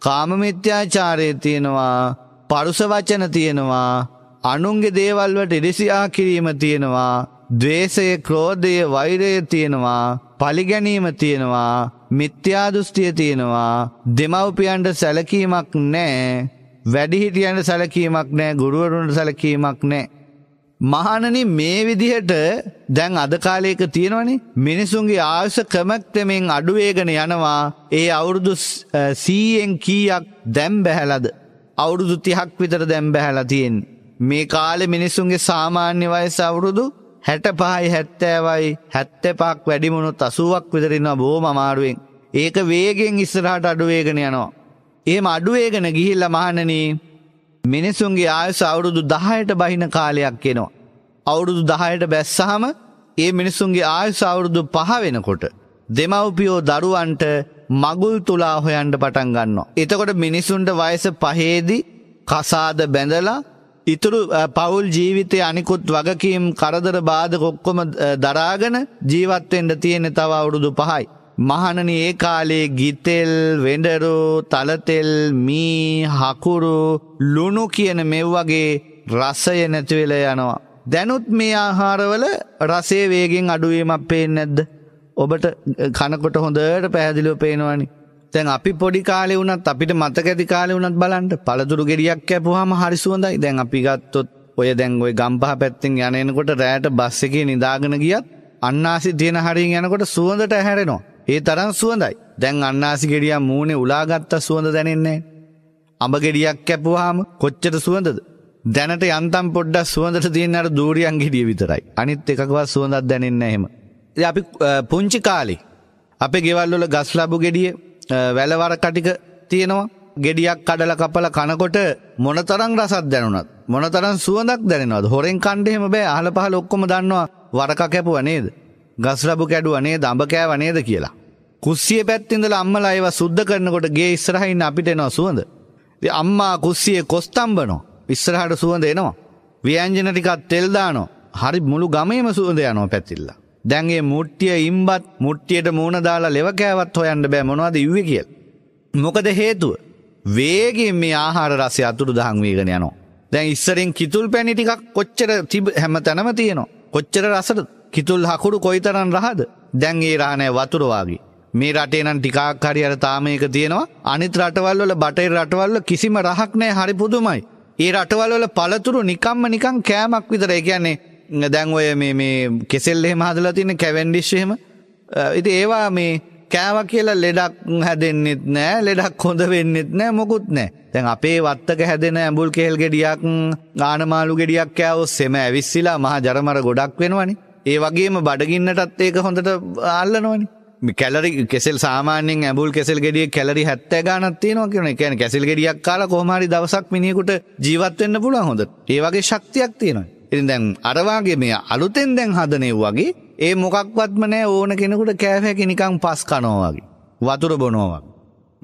කාමමිත්‍යාචාරය තියෙනවා පරුස වචන තියෙනවා අනුන්ගේ දේවල්වට ඉරිසියා කිරීම තියෙනවා ද්වේෂය ක්‍රෝධය වෛරය තියෙනවා පලිගැනීම තියෙනවා මිත්‍යාදුෘෂ්ටිය තියෙනවා දෙමව්පියන්ට සැලකීමක් නෑ වැඩිහිටියන්ට සැලකීමක් නෑ ගුරුවරුන්ට සැලකීමක් නෑ. මහනනි මේ විදිහට දැන් අදකාලයක තියෙනවනි මිනිසුන්ගේ ආයුෂ ක්‍රමක්‍රමෙන් අඩුවේගෙන යනවා ඒ අවුරුදු සීයෙන් කීයක් දැම් බැහැලද. අවුරුදු තිහක් විතර දැම් බැහැලා තියෙන්. මේ කාලෙ මිනිසුන්ගේ සාමාන්‍ය වයස අවුරුදු හැට පහයි හැත්තෑවයි හැත්තපක් වැඩිමුණුත් අසුවක් විදරන්නවා බෝම අමාරුවෙන්. ඒක වේගෙන් ඉස්සරහට අඩුවේගෙන යනවා. එහෙම අඩුවේගෙන ගිහිල්ල මහනනී මිනිසුන්ගේ ආයුස අවුරුදු දහයට බහින කාලයක් එනවා. අවුරුදු දහයට බැස්සහම ඒ මිනිසුන්ගේ ආයුස අවුරුදු පහ වෙනකොට. දෙමව්පියෝ දරුවන්ට මගුල් තුලා හොයන්ට පටන් ගන්නවා. එතකොට මිනිසුන්ට වයස පහේදි කසාද බැඳලා ඉතුරු පවුල් ජීවිතය අනිකුත් වගකීම් කරදර බාධ කොක්කොම දරාගෙන ජීවත්වෙන්ට තියෙන තව අවුරුදු පහයි. මහණන ඒ කාලේ ගිතෙල් වෙඩරු තලතෙල් මී හකුරු ලුණු කියන මෙව්වගේ රසය නැතිවෙල යනවා. දැනුත් මේ ආහාරවල රසේ වේගෙන් අඩුවීමක් පේෙන් නැද්ද. ඔබට කනකොට හොඳට පැහැදිලිව පේනවනි. දැන් අපි පොඩි කාලේ වුණත් අපිට මතක ඇති කාලේ වුණත් බලන්න පළතුරු ගෙඩියක් කැපුවාම හරි සුවඳයි. දැන් අපි ගත්තොත් ඔය දැන් ওই ගම්පහ පැත්තෙන් යන එනකොට රැයට බස් එකේ නිදාගෙන ගියත් අන්නාසි දින හරියෙන් යනකොට සුවඳට ඇහැරෙනවා. ඒ තරම් සුවඳයි. දැන් අන්නාසි ගෙඩියක් මූණේ උලාගත්ත සුවඳ දැනෙන්නේ අඹ ගෙඩියක් කැපුවාම කොච්චර සුවඳද? දැනට යන්තම් පොඩ්ඩක් සුවඳට තියෙන අර දූරියන් ගෙඩිය විතරයි. අනිත් එකකවත් සුවඳක් දැනෙන්නේ නැහැ එහෙම. අපි පුංචි කාලේ අපේ ගෙවල් වල ගස් ලැබු ගෙඩියේ වැලවර කටික තියෙනවා ගෙඩියක් කඩල කපල කනකොට මොනතරං රසත් දැනුනත් මොනතරන් සුවදක් දැනවද හොරෙන් කණ්ඩෙහෙම බෑ අහල පහල ඔක්කොම දන්නවා වරක කැපුව නේද ගස්රබු කැඩුව නේ දඹ කෑව නේද කියලා. කුස්සිය පැත්තිඳල අම්මලා ඒව සුද්ධ කරනකොට ගේ ඉස්සරහින් අපිට එනවා සුවඳ. අම්මා කුස්සියේ කොස්තම්බනෝ ඉස්සරහට සුවඳ එනවා. ව්‍යංජන ටිකක් තෙල් දානවා. හරි මුළු ගමේම සුවඳ යනවා පැතිල්ලා. දැන්ගේ මුට්ටිය ඉම්බත් මුට්ටියට මූුණ දාලා ලෙවකෑවත් හොයන්න බෑ මොනවද ඉව කියල්. මොකද හේතුව. වේගෙන් මේ ආහාර රසය අතුරු දහංවීගෙන යනවා. දැන් ඉස්සරෙන් කිතුල් පැණිටිකක් කොච්චර තිබ හැම තැනම තියෙනවා. කොච්චර රසට කිතුල් හකුරු කොයිතරන් රහද දැන් ඒ රාණය වතුරවාගේ. මේ රටේනන් ටිකාක් හරි අර තාමයක තියෙනවා අනිත් රටවල්වල බටයි රටවල්ල කිසිම රහක් නෑ හරි පුදුමයි. ඒ රටවල්වල පළතුරු නිකම්ම නිකං කෑමක් විතර කියන්නේ දැන් ඔය මේ කෙසෙල් එහෙම හදලා තියෙන කැවෙන්ඩිෂ් එහෙම. ඉතින් ඒවා මේ කෑව කියලා ලෙඩක් හැදෙන්නෙත් නෑ ලෙඩක් හොඳ වෙන්නෙත් නෑ මොකුත් නෑ. දැන් අපේ වත්තක හැදෙන ඇඹුල් කෙහෙල් ගෙඩියක් ආනමාලු ගෙඩියක් කෑවොත් සෙම ඇවිස්සලා මහා ජරමර ගොඩක් වෙනවනේ. ඒ වගේම බඩගින්නටත් ඒක හොඳට අල්ලනවනේ. කැලරි කෙසෙල් සාමාන්‍යෙන් ඇබුල් කෙසෙල් ගෙඩිය කැලරි හැත්තෑ ගානත් තියෙනවා කියන එකැන කැසිල් ගෙඩියක් කාල කොහමරි දවසක් මිනිකුට ජීවත්වෙන්න පුළුවන් හොඳ ඒවගේ ශක්තියක් තියෙනවා ඉතින් දැන් අර වාගේ මේ අලුතෙන් දැන් හදනෙව් වගේ ඒ මොකක්වත්ම නැහැ ඕන කෙනෙකුට කෑවැක නිකන් පස් කනවා වගේ වතුර බොනවා වගේ.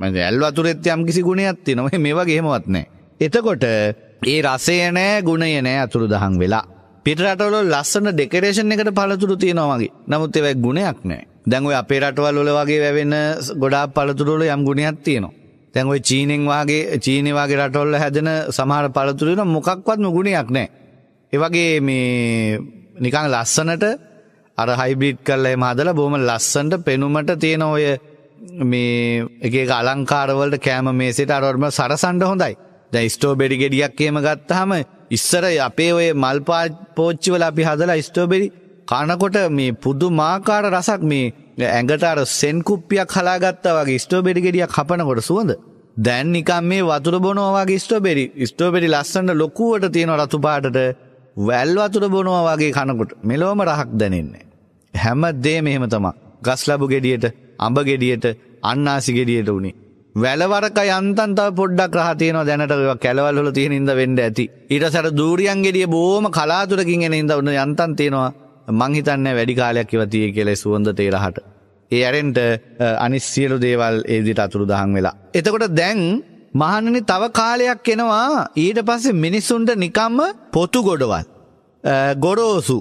මම ඇල් වතුරෙත් යම් කිසි ගුණයක් තියෙනවා මේ වගේ එහෙමවත් නැහැ. එතකොට ඒ රසය නැහැ ගුණය නැහැ අතුරු දහන් වෙලා පිට රටවල ලස්සන ඩෙකරේෂන් එකට පළතුරු තියෙනවා වගේ. නමුත් ඒවයි ගුණයක් නැහැ. දැන් ඔය අපේ රටවල් වල වගේ වැවෙන ගොඩාක් පළතුරු වල යම් ගුණයක් තියෙනවා. දැන් ඔය චීනෙන් වගේ චීනේ වගේ රටවල හැදෙන සමහර පළතුරු නම් මොකක්වත් ගුණයක් නැහැ. ඒවගේ මේ නිකං ලස්සනට අර හයිබ්‍රිට් කරලේ මහදල බොහම ලස්සන්ට පෙනුමට තියෙන ඔය මේ එකේ අලංකාරවලට කෑම මේසිට අරවර්ම සරසන්ඩ හොඳයි දැ ස්ටෝබෙඩි ගෙඩියක් කියම ගත්තහම ඉස්සර අපේ ඔය මල්පා පෝච්චිවල අපි හදලා ස්ටෝබෙරි කනකොට මේ පුදු මාකාර රසක් මේ ඇඟටාර සෙන්කුප්පියක් හලාගත්තා වගේ ස්ටෝබෙඩි ගෙඩියක් කපනකොට සුවඳ දැන් නිකම් මේ වතුර බොනෝවාගේ ස්ටෝබෙරි ස්ටෝබෙඩි ලස්සන්න ලොකුවට තියෙන රතුපාටට වැල් වතුර බොනවා වගේ කනකොට මෙලොවම රහක් දැනෙන්නේ. හැම දේ මෙහෙම තමා. ගස්ලබු ගෙඩියට අඹ ගෙඩියට අන්නාසි ගෙඩියට වුණේ. වැලවරක යන්තන් තව පොඩ්ඩක් රහ තියෙනවා දැනට ඒවා කැලවල් වල තියෙන ඉඳ වෙන්න ඇති. ඊටසර දූරියන් ගෙඩිය බොහොම කලාතුරකින් එන ඉඳ උන යන්තම් තියෙනවා. මං හිතන්නේ වැඩි කාලයක් ඉව තියෙයි කියලා සුවඳ තේ රහට. ඒ ඇරෙන්ට අනිස් සියලු දේවල් ඒ විදිහට අතුරුදහන් වෙලා. එතකොට දැන් මහණනි තව කාලයක් එනවා ඊට පස්සේ මිනිස්සුන්ට නිකම්ම පොතු ගොඩවල්. ගොරෝසු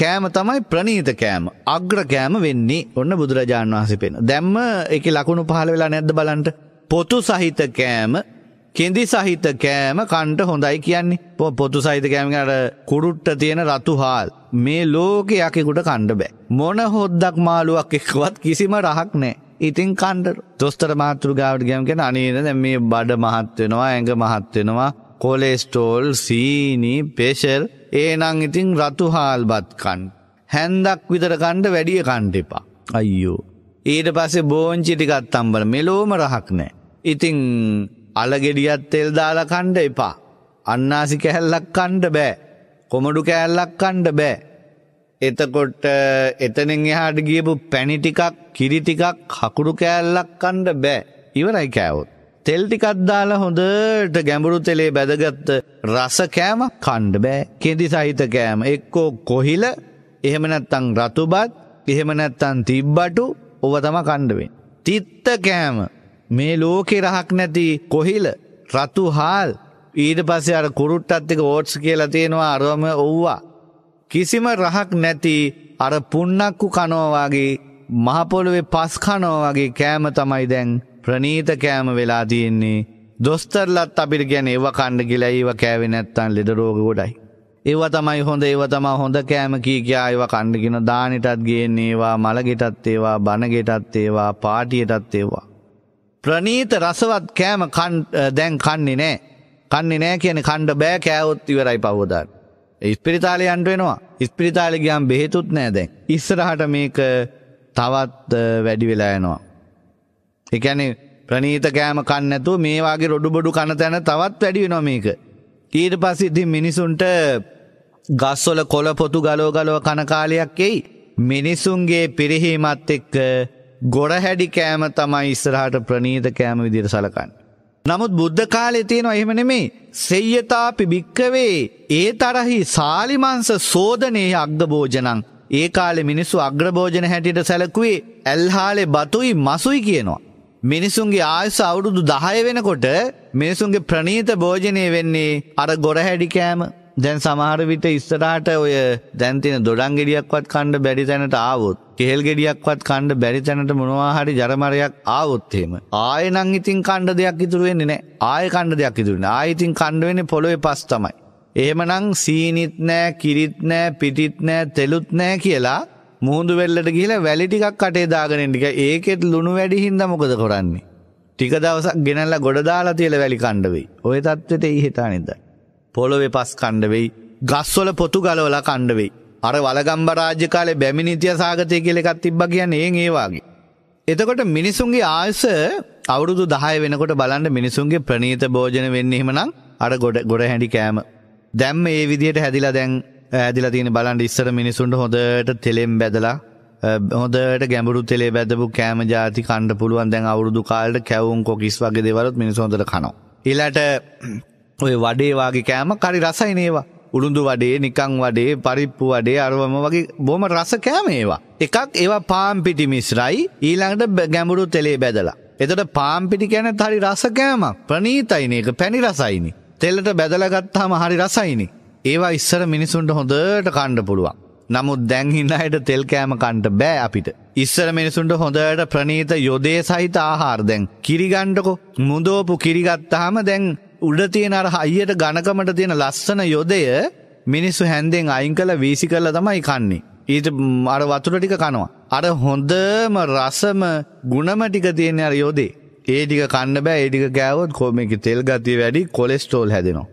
කෑම තමයි ප්‍රනීත කෑම අග්‍ර කෑම වෙන්නේ ඔන්න බුදුරජාණන් වහන්සේ පෙන. දැම්ම එක ලකුණු පහල වෙලා නැද්ද බලන්ට. පොතු සහිත කෑම කෙදි සහිත කෑම කන්ට හොඳයි කියන්නේ පොතු සහිත කෑමිකට කුඩුට්ට තියෙන රතුහාල් මේ ලෝකයකෙකුට කණ්ඩ බෑ. මොන හොද්දක් මාළුවක් එක්වත් කිසිම රහක් නෑ. ඉතින් කණ්ඩ දොස්තර මාතෘ ගාවට ගියම කියන අනේන දැන් මේ බඩ මහත් වෙනවා ඇඟ මහත් වෙනවා කොලෙස්ටෝල් සීනි පෙෂර් එහෙනම් ඉතින් රතු හාල්බත් කන්න හැන්දක් විතර කණ්ඩ වැඩිය කණ්ඩ එපා අයියෝ ඊට පස්සේ බෝංචි ටිකක් අම්බල මෙලෝම රහක් නැහැ ඉතින් අලගෙඩියත් තෙල් දාලා කණ්ඩ එපා අන්නාසි කැහැල්ලක් කණ්ඩ බෑ කොමඩු කෑල්ලක් කණ්ඩ බෑ එතකොට එතනින් එහාට ගියපු පැණි ටිකක් කිරි ටිකක් හකුරු කෑල්ලක් කන්න බෑ. ඉවරයි කෑවොත්. තෙල් ටිකක් දාලා හොඳට ගැඹුරු තෙලේ බැදගත් රස කෑම කන්න බෑ. කෙඳි සහිත කෑම එක්කෝ කොහිල එහෙම නැත්නම් රතුබත් එහෙම නැත්නම් තිබ්බටු ඔව තමයි කන්න වෙන්නේ. තිත්ත කෑම මේ ලෝකේ රහක් නැති කොහිල රතුහාල් ඊට පස්සේ අර කුරුට්ටත් එක ඕට්ස් කියලා තියෙනවා අරම ඔව්වා කිසිම රහක් නැති අර පුන්නක්කු කනෝවාගේ මහපොළුවේ පස් කනෝවාගේ කෑම තමයි දැන් ප්‍රනීත කෑම වෙලා තියෙන්නේ. දොස්තරලත් අපිට ගැන ඒව කණ්ඩ කියලා ඒව කෑවෙ නැත්තන් ලෙඩ රෝග ගොඩයි. ඒව තමයි හොඳ ඒව තමා හොඳ කෑම කී කියා ඒව කණ්ඩගෙන දානෙටත් ගේන්නේ ඒවා මලගෙටත් ඒවා බනගෙටත් ඒවා පාටියටත් ඒවා. ප්‍රනීත රසවත් කෑම දැන් කන්නේ නෑ. කන්නේ නෑ කියන කණ්ඩ බෑ කෑවොත් ඉවරයි පවදාට. ඉස්පිරිතාලයන්ට වෙනවා ඉස්පිරිතාලි ගියම් බෙහෙතුත් නෑ දැන් ඉස්සරහට මේක තවත් වැඩි වෙලා යනවා. එකැනෙ ප්‍රනීත කෑම කන්නඇතු මේවාගේ රොඩු බොඩු කන තැන තවත් වැඩි වෙනවා මේක. ඊට පස්ස ඉතින් මිනිසුන්ට ගස්වොල කොල පොතු ගලෝ ගලව කනකාලයක් එයි මිනිසුන්ගේ පිරිහීමත් එක්ක ගොඩ හැඩි කෑම තමයි ඉස්සරහට ප්‍රනීත කෑම විදිර සලකන්න. නමුත් බුද්ධ කාලේ තියෙනවා එහෙම නෙමේ. සෙය්‍යතාපි භික්කවේ ඒ තරහි සාලිමංස සෝදනයේ අග්ගභෝජනං. ඒ කාලේ මිනිස්සු අග්‍රභෝජන හැටියට සැලකුවේ ඇල්හාලේ බතුයි මසුයි කියනවා. මිනිසුන්ගේ ආයුෂ අවුරුදු 10 වෙනකොට මිනිසුන්ගේ ප්‍රණීත භෝජනය වෙන්නේ අර ගොරහැඩි කෑම දැන් සමහර විට ඉස්සරහට ඔය දැන් තියෙන දොඩම් ගෙඩියක්වත් කන්න බැරි තැනට ආවොත් කෙහෙල් ගෙඩියක්වත් කන්න බැරි තැනට මොනවා හරි ජරමරයක් ආවොත් එහෙම ආයෙ නම් ඉතින් කන්න දෙයක් ඉතුරු වෙන්නේ නැහැ ආයෙ කන්න දෙයක් ඉතුරු වෙන්නේ ආයෙ ඉතින් කන්න වෙන්නේ පොළොවේ පස් තමයි එහෙමනම් සීනිත් නැහැ කිරිත් නැහැ පිටිත් නැහැ තෙලුත් නැහැ කියලා මුහුදු වෙල්ලට ගිහිලා වැලි ටිකක් කටේ දාගෙන ඉන්න එක ඒකෙත් ලුණු වැඩි හින්දා මොකද කරන්නේ ටික දවසක් ගෙනල්ලා ගොඩ දාලා තියලා වැලි කණ්ඩ වෙයි. ওই தත්වෙට ඊ හිතානින්දා පොළොවෙ පස් කණ්ඩවෙයි. ගස්වොල පොතු ගලවල කණ්ඩවෙයි. අර වලගම්බ රාජ්‍යකාලේ බැමිනිත්‍ය සාගතය කියලෙකත් තිබ්බ කියන්න ඒ ඒවාගේ. එතකොට මිනිසුන්ගේ ආයස අවුරුදු දහය වෙනකොට බලන්න මිනිසුන්ගේ ප්‍රනීත භෝජන වෙන්න එහෙමනම් අර ගොඩ ගොඩ හැඩි කෑම. දැම් ඒ විදියට හැදිලා දැන් ඇදිලා තියෙන බලන්ට ඉස්සර මිනිසුන්ට හොඳට තෙලෙම් බැදලා හොදට ගැඹුරු තෙලේ බැදපු කෑම ජාති කණ්ඩ පුළුවන් දැන් අවුරුදු කාලට කැවුම් කොකිස් වගේ දෙවලත් මිනිසොඳට කනවා. ඉලට ඔය වඩේ වගේ කෑම කරි රසයි නේවා. උළුඳු වඩේ, නිකං වඩේ, පරිප්පු වඩේ, අරවම වගේ බොහොම රස කෑම ඒවා. එකක් ඒවා පාන් පිටි මිශ්‍රයි. ඊළඟට ගැඹුරු තෙලේ බැදලා. එතකොට පාන් පිටි කියන්නේ හරි රස කෑමක්. ප්‍රණීතයිනේ ඒක පැණි රසයිනේ. තෙලට බැදලා ගත්තාම හරි රසයිනේ. ඒවා ඉස්සර මිනිසුන්ට හොඳට කන්න පුළුවන්. නමුත් දැන් ඉන්න අයට තෙල් කෑම කන්ට බෑ අපිට. ඉස්සර මිනිසුන්ට හොඳට ප්‍රනීත යොදේ සහිත ආහාර දැන් කිරිගණ්ඩකෝ මුදෝපු කිරිගත්තාම දැන් උඩ තියෙන අර හයියට ගණකමට තියෙන ලස්සන යොදය මිනිස්සු හැන්දෙන් අයින් කළ වීසි කරලා තමයි කන්නේ. ඊට අර වතුර ටික කනවා. අර හොඳම රසම ගුණම ටික තියෙන අර යොදේ. ඒ ටික කන්න බෑ ඒ ටික ගෑවොත් කොමේක තෙල් ගතිය වැඩි කොලෙස්ට්‍රෝල් හැදෙනවා.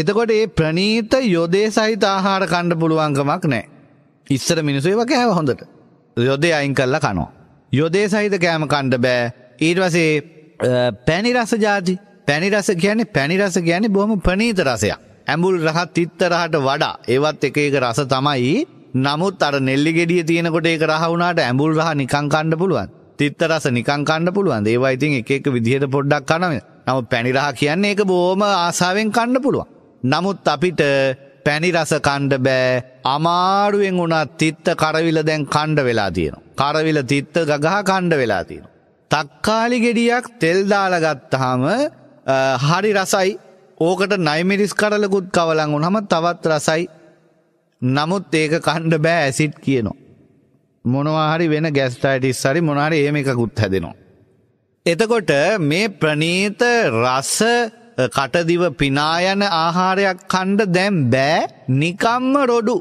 එතකොට මේ ප්‍රනීත යොදේ සහිත ආහාර කන්න පුළුවන්කමක් නැහැ. ඉස්සර මිනිස්සු ඒව කෑව හොඳට. යොදේ අයින් කරලා කනවා. යොදේ සහිත කෑම කන්න බෑ. ඊට පස්සේ පැණි රස જાති පැනිරස කියන්නේ පැනිරස කියන්නේ බොහොම ප්‍රනීත රසයක්. ඇඹුල් රහ තිත්තරහට වඩා ඒවත් එක එක රස තමයි. නමුත් අර නෙල්ලි ගෙඩිය තියෙනකොට ඒක රහ වුණාට ඇඹුල් රහ නිකන් කන්න පුළුවන්. තිත්ත රස නිකන් කන්න පුළුවන්. ඒවා ඉතින් එක එක විදිහට පොඩ්ඩක් කනවා. නමුත් පැණි රහ කියන්නේ ඒක බොහොම ආසාවෙන් කන්න පුළුවන්. නමුත් අපිට පැණි රස කන්න බෑ. අමාරුවෙන් උනත් තිත්ත කරවිල දැන් කන්න වෙලා තියෙනවා. කරවිල තිත්ත ගගහ කන්න වෙලා තියෙනවා. තක්කාලි ගෙඩියක් තෙල් දාලා ගත්තාම හරි රසයි ඕකට නයිමිරිස් කරලකුත් කවලං උනහම තවත් රසයි නමුත් ඒක කණ්ඩ බෑ ඇසිට් කියනවා. මොනවාහරි වෙන ගැස්ටයිටිස් හරි මොනහරි ඒම එකකුත් හැදෙනවා. එතකොට මේ ප්‍රනීත රස කටදිව පිනායන ආහාරයක් කණ්ඩ දැම් බෑ නිකම්ම රොඩු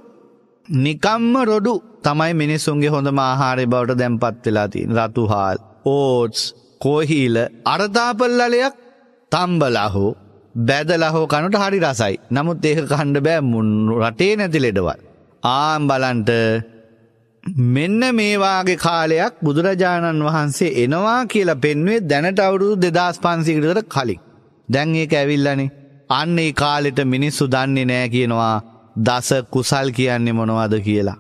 නිකම්ම රොඩු තමයි මිනිස්සුන්ගේ හොඳ ආහාරය බවට දැම්පත් වෙලාතින් රතුහාල් ඕට්ස් කෝහීල අරතාපල්ලලයක් තම්බලා හෝ බැදලා හෝ කනට හරි රසයි. නමුත් ඒක කන්න බෑ රටේ නැති ලෙඩවල්. ආම් බලන්ට මෙන්න මේ වාගේ කාලයක් බුදුරජාණන් වහන්සේ එනවා කියලා පෙන්වුවේ දැනට අවුරුදු 2500 කට කලින්. දැන් ඒක ඇවිල්ලානේ. අන්න ඒ කාලෙට මිනිස්සු දන්නේ නැහැ කියනවා දස කුසල් කියන්නේ මොනවද කියලා.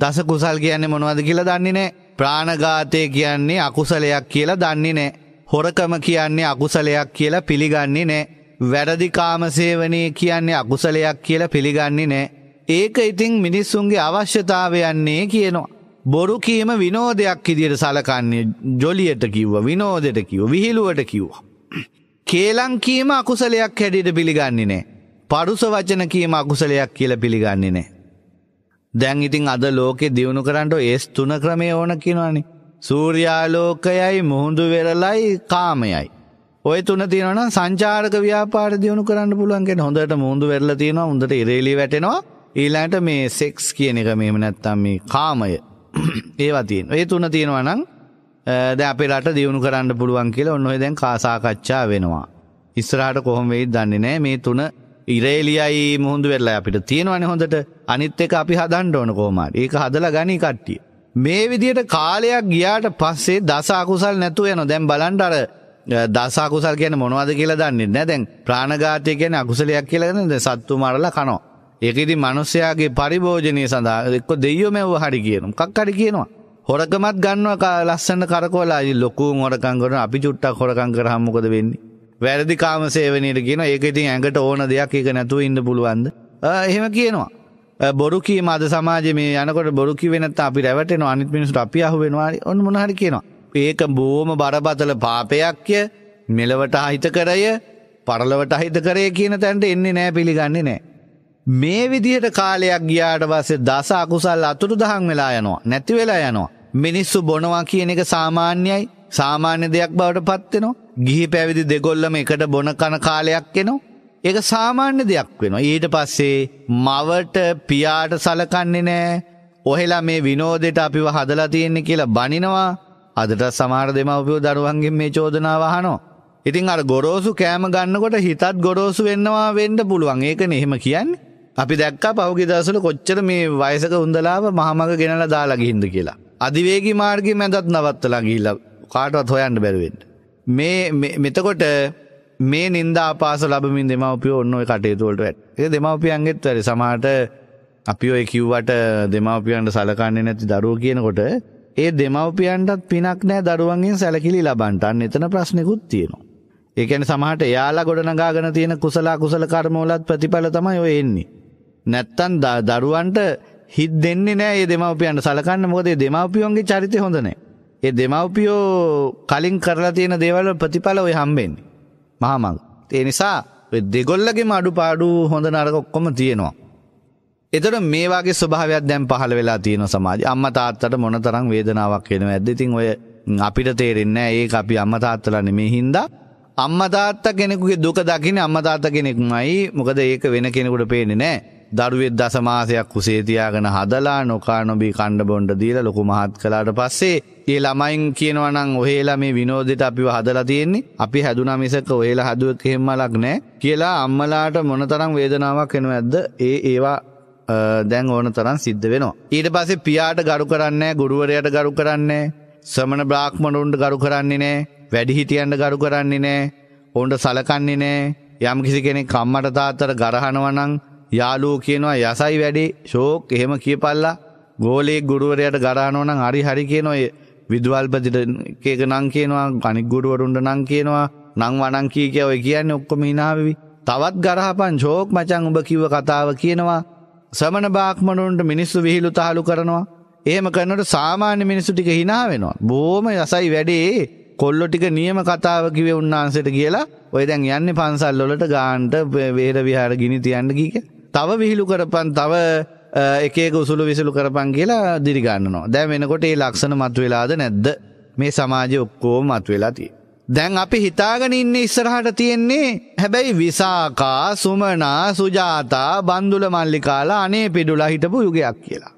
දස කුසල් කියන්නේ මොනවද කියලා දන්නේ නැහැ. ප්‍රාණඝාතය කියන්නේ අකුසලයක් කියලා දන්නේ නැහැ. හොරකම කියන්නේ අකුසලයක් කියලා පිළිගන්නේ නෑ. වැරදි කාමසේවනය කියන්නේ අකුසලයක් කියලා පිළිගන්නේ නෑ. ඒක ඉතිං මිනිස්සුන්ගේ අවශ්‍යතාවයන්නේ කියනවා. බොරු කියම විනෝදයක් ඉදියට සලකන්නේ ජොලියට කිව්ව විනෝදට කිව් විහිළුවට කිව්වා. කේලං කීම අකුසලයක් හැඩිට පිළිගන්නේ නෑ. පරුස වචන කියීම අකුසලයක් කියල පිළිගන්නේ නෑ. දැන් ඉතිං අද ලෝකෙ දියුණු කරන්නට ඒස් තුන ක්‍රමය ඕන කියෙනවානේ. සූර්යාලෝකයයි මුහුදු වෙරලයි කාමයයි. ඔය තුන තියෙනවා සංචාරක ව්‍යාපාර දියුණු කරන්න පුළුවන් කියන්නේ හොඳට මුහුදු වෙරළ තියෙනවා හොඳට ඉරේලි වැටෙනවා ඊළඟට මේ සෙක්ස් කියන එක මේව නැත්තම් මේ කාමය ඒවා තියෙනවා. ඒ තුන තියෙනවා නම් දැන් අපේ රට දියුණු කරන්න පුළුවන් කියලා ඔන්න ඔය දැන් කාසාකච්ඡා වෙනවා. ඉස්සරහට කොහොම වෙයිද දන්නේ නැහැ. මේ තුන ඉරේලියයි මුහුදු වෙරළයි අපිට තියෙනවනේ හොඳට. අනිත් එක අපි හදන්න ඕන කොහොම හරි. ඒක හදලා ගනි කට්ටිය. මේ විදියට කාලයක් ගියාට පස්සේ දස අකුසල් නැතුව යනවා. දැන් බලන්න අර දස අකුසල් කියන්නේ මොනවද කියලා දන්නේ නැහැ. දැන් ප්‍රාණඝාතය කියන්නේ අකුසලයක් කියලා නේද? සත්තු මරලා කනවා. ඒක ඉතින් මිනිස්යාගේ පරිභෝජනය සඳහා එක්ක දෙයියෝ මෙව හරි කියනවා. මොකක් හරි කියනවා. හොරකමත් ගන්නවා ලස්සන කරකවලා ලොකු හොරකම් කරනවා. අපි චුට්ටක් හොරකම් කරාම මොකද වෙන්නේ? වැරදි කාම සේවනයේට කියනවා. ඒක ඉතින් ඇඟට ඕන දෙයක් ඒක නැතුව ඉන්න පුළුවන්ද? එහෙම කියනවා. බොරු කීම අද සමාජයේ මේ යනකොට බොරු කිව්වේ නැත්නම් අපි රැවටෙනවා අනිත් මිනිස්සුන්ට අපි අහු වෙනවා ඔන්න මොන හරි කියනවා. ඒක බොහොම බරපතල පාපයක්ය. මෙලවට අහිතකරය, පරලවට අහිතකරය කියන තැනට එන්නේ නැහැ පිළිගන්නේ නැහැ. මේ විදිහට කාලයක් ගියාට පස්සේ දස අකුසල් අතුරුදහන් වෙලා යනවා. නැති වෙලා යනවා. මිනිස්සු බොනවා කියන එක සාමාන්‍යයි. සාමාන්‍ය දෙයක් බවට පත් වෙනවා. ගිහි පැවිදි දෙගොල්ලම එකට බොන කන කාලයක් එනවා. ඒක සාමාන්‍ය දෙයක් වෙනවා. ඊට පස්සේ මවට පියාට සලකන්නේ නෑ. ඔහෙලා මේ විනෝදෙට අපිව හදලා තියෙන්නේ කියලා බනිනවා. අදට සමහර දෙමව්පියෝ දරුවන්ගෙන් මේ චෝදනාව අහනවා. ඉතින් අර ගොරෝසු කෑම ගන්නකොට හිතත් ගොරෝසු වෙන්නවා වෙන්න පුළුවන්. ඒකනේ එහෙම කියන්නේ. අපි දැක්කා පහුගිය දවස්වල කොච්චර මේ වයසක උන්දලාව මහමග ගෙනලා දාලා ගිහින්ද කියලා. අධිවේගී මාර්ගයේ මැදත් නවත්තලා ගිහිල්ලා කාටවත් හොයන්න බැරි වෙන්න. මේ මෙතකොට මේ නින්දා ආපාස ලැබමින් දෙමව්පියෝ ඔන්න ඔය කටයුතු වලට වැටෙන. ඒ දෙමව්පියන්ගෙත් වැඩි සමහරට අපි ඔය කිව්වට දෙමව්පියන්ට සලකන්නේ නැති දරුවෝ කියනකොට ඒ දෙමව්පියන්ටත් පිනක් නෑ දරුවන්ගෙන් සැලකිලි ලබන්ට. අන්න එතන ප්‍රශ්නෙකුත් තියෙනවා. ඒ කියන්නේ සමහරට එයාලා ගොඩනගාගෙන තියෙන කුසල අකුසල කර්මවලත් ප්‍රතිඵල තමයි ඔය එන්නේ. නැත්තම් දරුවන්ට හිත් දෙන්නේ නෑ මේ දෙමව්පියන්ට සලකන්න. මොකද මේ දෙමව්පියන්ගේ චරිතය හොඳ නෑ. මේ දෙමව්පියෝ කලින් කරලා තියෙන දේවල් ප්‍රතිඵල ඔය හම්බෙන්නේ. මහමඟ. ඒ නිසා දෙගොල්ලගේම අඩුපාඩු හොඳ නරක ඔක්කොම තියෙනවා. එතට මේවාගේ ස්වභාවයක් දැම් පහල වෙලා තියෙන සමාජ අම්ම තාත්තට මොනතරම් වේදනාවක් එෙන ඇද ඉතින් ඔය අපිට තේරෙන්න ඒ අපි අම්ම තාත්තල නෙමේ හින්දා. අම්මතාත්ත කෙනෙකුගේ දුක දකින අම්මතාත්ත කෙනෙක්මයි මොකද ඒක වෙන කෙනෙකුට පේනෙ නෑ. දරුවෙත් දසමාසයක් කුසේතියාගෙන හදලා නොකා නොබී කණ්ඩ බොන්්ඩ දීල ලොකු මහත් කලාට පස්සේ ඒ ළමයින් කියනවනම් ඔහේලා මේ විනෝදෙට අපිව හදලා තියෙන්නේ. අපි හැදුනා මිසක ඔහේලා හැදුවේ කියෙම්මලක් නැහැ කියලා අම්මලාට මොනතරම් වේදනාවක් වෙනවද? ඒ ඒවා දැන් ඕන තරම් සිද්ධ වෙනවා. ඊට පස්සේ පියාට ගරු කරන්නේ ගුරුවරයාට ගරු කරන්නේ සමන බ්‍රාහ්මණුන්ට ගරු කරන්නේ නැහැ. වැඩිහිටියන්ට ගරු කරන්නේ නැහැ. ඔවුන්ට සලකන්නේ නැහැ. යම් කිසි කෙනෙක් කම්මට තාත්තට ගරහනවා නම් යාළුවෝ කියනවා යසයි වැඩි ෂෝක් එහෙම කියපල්ලා. ගෝලයේ ගුරුවරයාට ගරහනවා නම් හරි හරි කියනවා. විදවල්පතිටකේක නං කියනවා ගනික් ගුඩුවරුන්ට නං කියනවා නං වනං කිය කිය ඔය කියන්නේ ඔක්කොම හිනාවවි. තවත් ගරහපන් ශෝක් මචං උඹ කිව්ව කතාව කියනවා. සමන බාක්මනුන්ට මිනිස්සු විහිළු තහලු කරනවා. එහෙම කරනට සාමාන්‍ය මිනිස්සු ටික හිනාවෙනවා. බෝම යසයි වැඩේ කොල්ලො ටික නියම කතාව කිවේ උන්නාන්සට කියලා ඔය දැන් යන්නේ පන්සල්ලොලට ගාන්ට වේර විහාර ගිනි තියන්න ගීක. තව විහිළු කරපන් තව එකේ ගුසුළු විසුළු කරපන් කියලා දිරිගන්නවා. දැන් වෙනකොට මේ ලක්ෂණ මතුවලාද නැද්ද? මේ සමාජයේ ඔක්කොම මතුවලා තියෙන්නේ. දැන් අපි හිතාගෙන ඉන්නේ ඉස්සරහට තියෙන්නේ හැබැයි විසාකා සුමනා සුජාතා බන්දුල මල්ලිකාලා අනේ පිඩුලා හිටපු යුගයක් කියලා.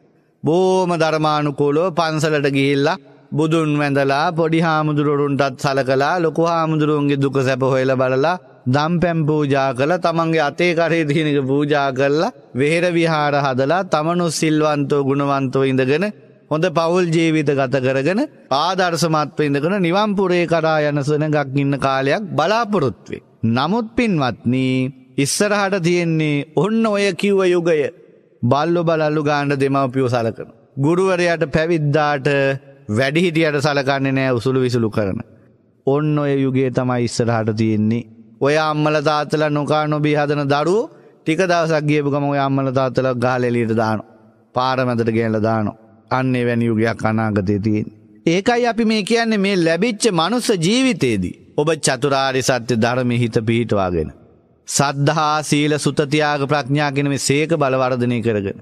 බොහොම ධර්මානුකූලව පන්සලට ගිහිල්ලා බුදුන් වැඳලා පොඩි හාමුදුරුවන්ටත් සලකලා ලොකු හාමුදුරුවන්ගේ දුක සැප හොයලා බලලා දම්පැම් පූජා කළ තමන්ගේ අතේ කරේ දිනක පූජා කරලා වෙහෙර විහාර හදලා තමනු සිල්වන්තෝ ගුණවන්තෝ ඉඳගෙන හොඳ පවුල් ජීවිත ගත කරගෙන ආදර්ශමත්ව ඉඳගෙන නිවම්පුරේ කරා යනසන ගක් ඉන්න කාලයක් බලාපොරොත්වේ. නමුත් පින්වත්නී ඉස්සරහට තියෙන්නේ ඔන්න ඔය කිව්ව යුගය බල්ලො බලල්ලු ගාණ්ඩ දෙමවපියෝ සලකන. ගුරුවරයට පැවිද්දාට වැඩිහිටියට සලකන්නේ නෑ උසුළු විසුළු කරන. ඔන්න ඔය යුගේ තමයි ඉස්සරහට තියෙන්නේ ඔය අම්මල තාත්තල නොකා නොබී හදන දරු ටික දවසක් ගියපු ගම ඔය අම්මල තාත්තල ගහල එළියට දානවා. පාරමැදට ගෙනලා දානවා. අන්නේ වැනි යුගයක් අනාගතයේ තියෙන. ඒකයි අපි මේ කියන්නේ මේ ලැබිච්ච මනුස්ස ජීවිතේදී ඔබ චතුරාර්ය සත්‍ය ධර්මයේ හිත පිහිටවාගෙන සද්ධා සීල සුත ත්‍යාග ප්‍රඥා කියන මේ සීක බලවර්ධනය කරගෙන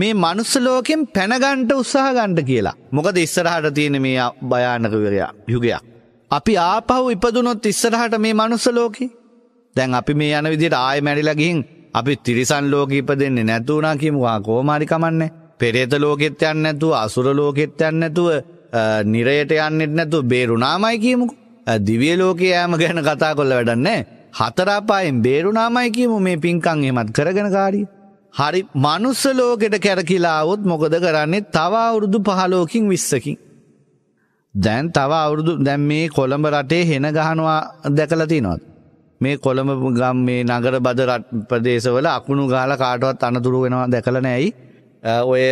මේ මනුස්ස ලෝකෙන් පැනගන්න උත්සාහ ගන්න කියලා. මොකද ඉස්සරහට තියෙන මේ භයානක යුගයක්. අපි ආපහු ඉපදුනොත් ඉස්සරහට මේ මනුස්ස ලෝකේ. දැන් අපි මේ යන විදිහට ආයෙ මැරිලා ගිහින් අපි තිරිසන් ලෝකෙ ඉපදෙන්නේ නැතු වුණා කියමුවා කොහොමාරි කමන්නේ. පෙරේත ලෝකෙත් යන්නේ නැතුව අසුර ලෝකෙත් යන්නේ නැතුව නිරයට යන්නේ නැතුව බේරුණාමයි කියමුකෝ. දිව්‍ය ලෝකේ යෑම ගැන කතා කරලා වැඩක් නැහැ. හතර අපායෙන් බේරුණාමයි කියමු මේ පින්කම් එහෙමත් කරගෙන කාරිය. හරි මනුස්ස ලෝකෙට කැරකිලා આવොත් මොකද කරන්නේ? තව අවුරුදු 15කින් 20කින් දැන් තව අවුරුදු දැන් මේ කොළඹ රටේ හෙන ගහනවා දැකලා තිනොත්. මේ කොළඹ ගම් මේ නගර බද ප්‍රදේශවල අකුණු ගාල කාටවත් අනතුරු වෙනවා දැකල නෑයි ඔය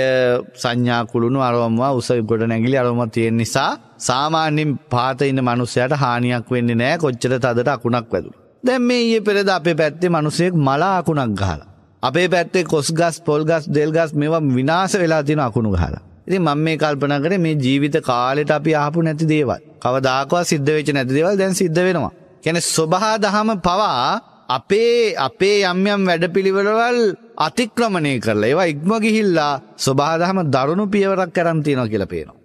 සංඥා කුළුණු අරවම්වා උසකොට නැගිලි අරම තියෙන් නිසා සාමාන්‍යින් පාත ඉන්න මනුස්සයට හානියක් වෙන්න නෑ කොච්චර තදට අකුණක් වැදු. දැන් මේ ඒ පෙරද අපේ පැත්තේ මනුසයෙක් මලා අකුණක් ගහලා. අපේ පැත්තේ කොස්ගස් පොල්ගස් දෙල්ගස් මෙවා විනාස වෙලා තින අකුණු ගහලා. ඉතින් මම මේ කල්පනා කරේ මේ ජීවිත කාලෙට අපි ආපු නැති දේවල්. කවදාකවත් සිද්ධ වෙච්ච නැති දේවල් දැන් සිද්ධ වෙනවා. කියන්නේ සබහා දහම පවා අපේ අපේ යම් යම් වැඩපිළිවෙළවල් අතික්‍රමණය කරලා ඒවා ඉක්ම ගිහිල්ලා සබහා දහම දරුණු පියවරක් කරන් තියනවා කියලා පේනවා.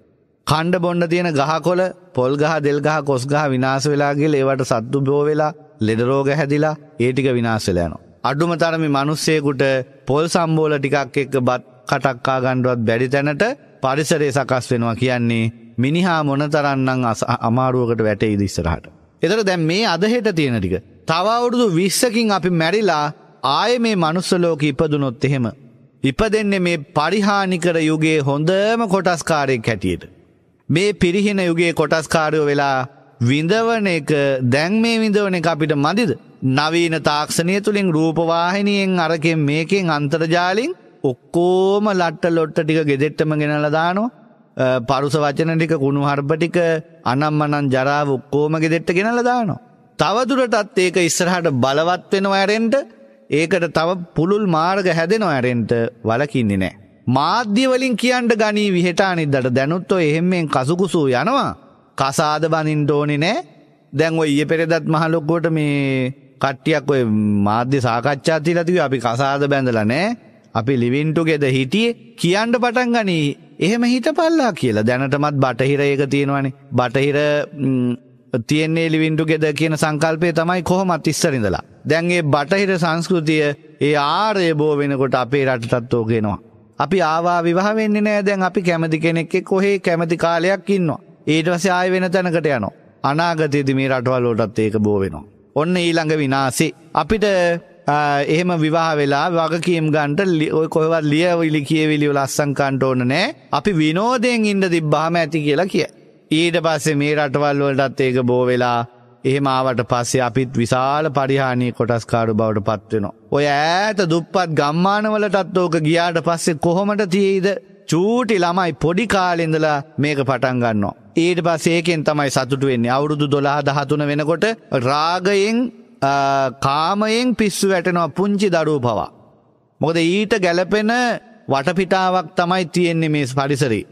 කණ්ඩ බොණ්ඩ තියෙන ගහකොළ, පොල් ගහ, දෙල් ගහ, කොස් ගහ විනාශ වෙලා ගිහලා ඒවට සත්තු බෝ වෙලා, ලෙඩ රෝග හැදිලා ඒ ටික විනාශ වෙලා යනවා. අඩුම තරමේ මිනිස්සෙකුට පොල් සම්බෝල ටිකක් එක්ක බත් කටක් කා ගන්නවත් බැරි තැනට පරිසරය සකස් වෙනවා කියන්නේ මිනිහා මොනතරන්නම් අමාරුවකට වැටේ ඉදිස්සරහට. එතට දැන් මේ අදහෙට තියෙන ටික. තවවුරුදු විස්සකින් අපි මැරිලා ආය මේ මනුස්සලෝක ඉපදුනොත් එහෙම. ඉප දෙන්නේ මේ පරිහානිකර යුගේ හොඳම කොටස්කාරයෙක් හැටියට. මේ පිරිහින යුගේ කොටස්කාරයෝ වෙලා විඳවන එක දැන් මේ විඳවන එක අපිට මදිද. නවීන තාක්ෂණය තුළින් රූපවාහිනියෙන් අරකෙන් මේකෙන් අන්තර්ජාලින් ඔක්කෝම ලට්ට ලොට්ට ටික ගෙදෙට්ටම ගෙනල දානවා පරුස වචන ටික කුණු හර්ප ටික අනම් අනන් ජරාව ඔක්කෝම ගෙදෙට්ට ගෙනල දානවා. තවදුරටත් ඒක ඉස්සරහට බලවත් වෙනවා ඇරෙන්ට ඒකට තව පුළුල් මාර්ග හැදෙනවා ඇරෙන්ට වලකින්නේ නෑ. මාධ්‍යවලින් කියන්ට ගනී විහටානිදට දැනුත්තෝ එහෙම්මෙන් කසුකුසූ යනවා කසාද බනින් ඕනෙ නෑ දැන් ඔය ඒ පෙරෙදත් මහලොක්කොට මේ කට්ටියක් ඔය මාධ්‍ය සාකච්ඡා තිලතිව අපි කසාද බැඳල නෑ අපි ලිවින්ටුගෙද හිටියේ කියන්න පටන් ගනී එහෙම හිතපල්ලා කියලා දැනටමත් බටහිර ඒක තියෙනවනේ බටහිර තියෙන්නේ ලිවින්ටු ගෙද කියන සංකල්පය තමයි කොහොමත් ඉස්සරිඳලා. දැන් ඒ බටහිර සංස්කෘතිය ඒ ආරය බෝ වෙනකොට අපේ රටටත් ඕගෙනවා. අපි ආවා විවාහ වෙන්නේ නෑ දැන් අපි කැමති කෙනෙක් කොහේ කැමති කාලයක් ඉන්නවා. ඊට පස්සේ ආයෙ වෙන තැනකට යනවා. අනාගතයේදී මේ රටවල් වලටත් ඒක බෝ වෙනවා. ඔන්න ඊළඟ විනාශේ අපිට එහෙම විවාහ වෙලා වගකීම් ගන්ට ඔය කොහවත් ලියවිලි කියවිලිව ලස්සංකන්ට ඕන නෑ අපි විනෝදයෙන් ඉන්ඩ තිබ්බාම ඇති කියලා කිය. ඊට පස්සේ මේ රටවල් වලටත් ඒක බෝවෙලා එහෙම ආවට පස්සේ අපිත් විශාල පරිහානී කොටස්කාඩු බවට පත්වෙනවා. ඔය ඇත දුප්පත් ගම්මානවලටත් ඕක ගියාට පස්සේ කොහොමට තියේද චූටි ළමයි පොඩි කාලෙඳලා මේක පටන් ගන්නවා. ඊට පස්සේ ඒකෙන් තමයි සතුටු වෙන්නේ අවුරුදු 12 13 වෙනකොට රාගයෙන් කාමයෙන් පිස්සු වැටෙනවා පුංචි දරුව පවා. මොකද ඊට ගැලපෙන වටපිටාවක් තමයි තියෙන්නේ මේ පරිසරි.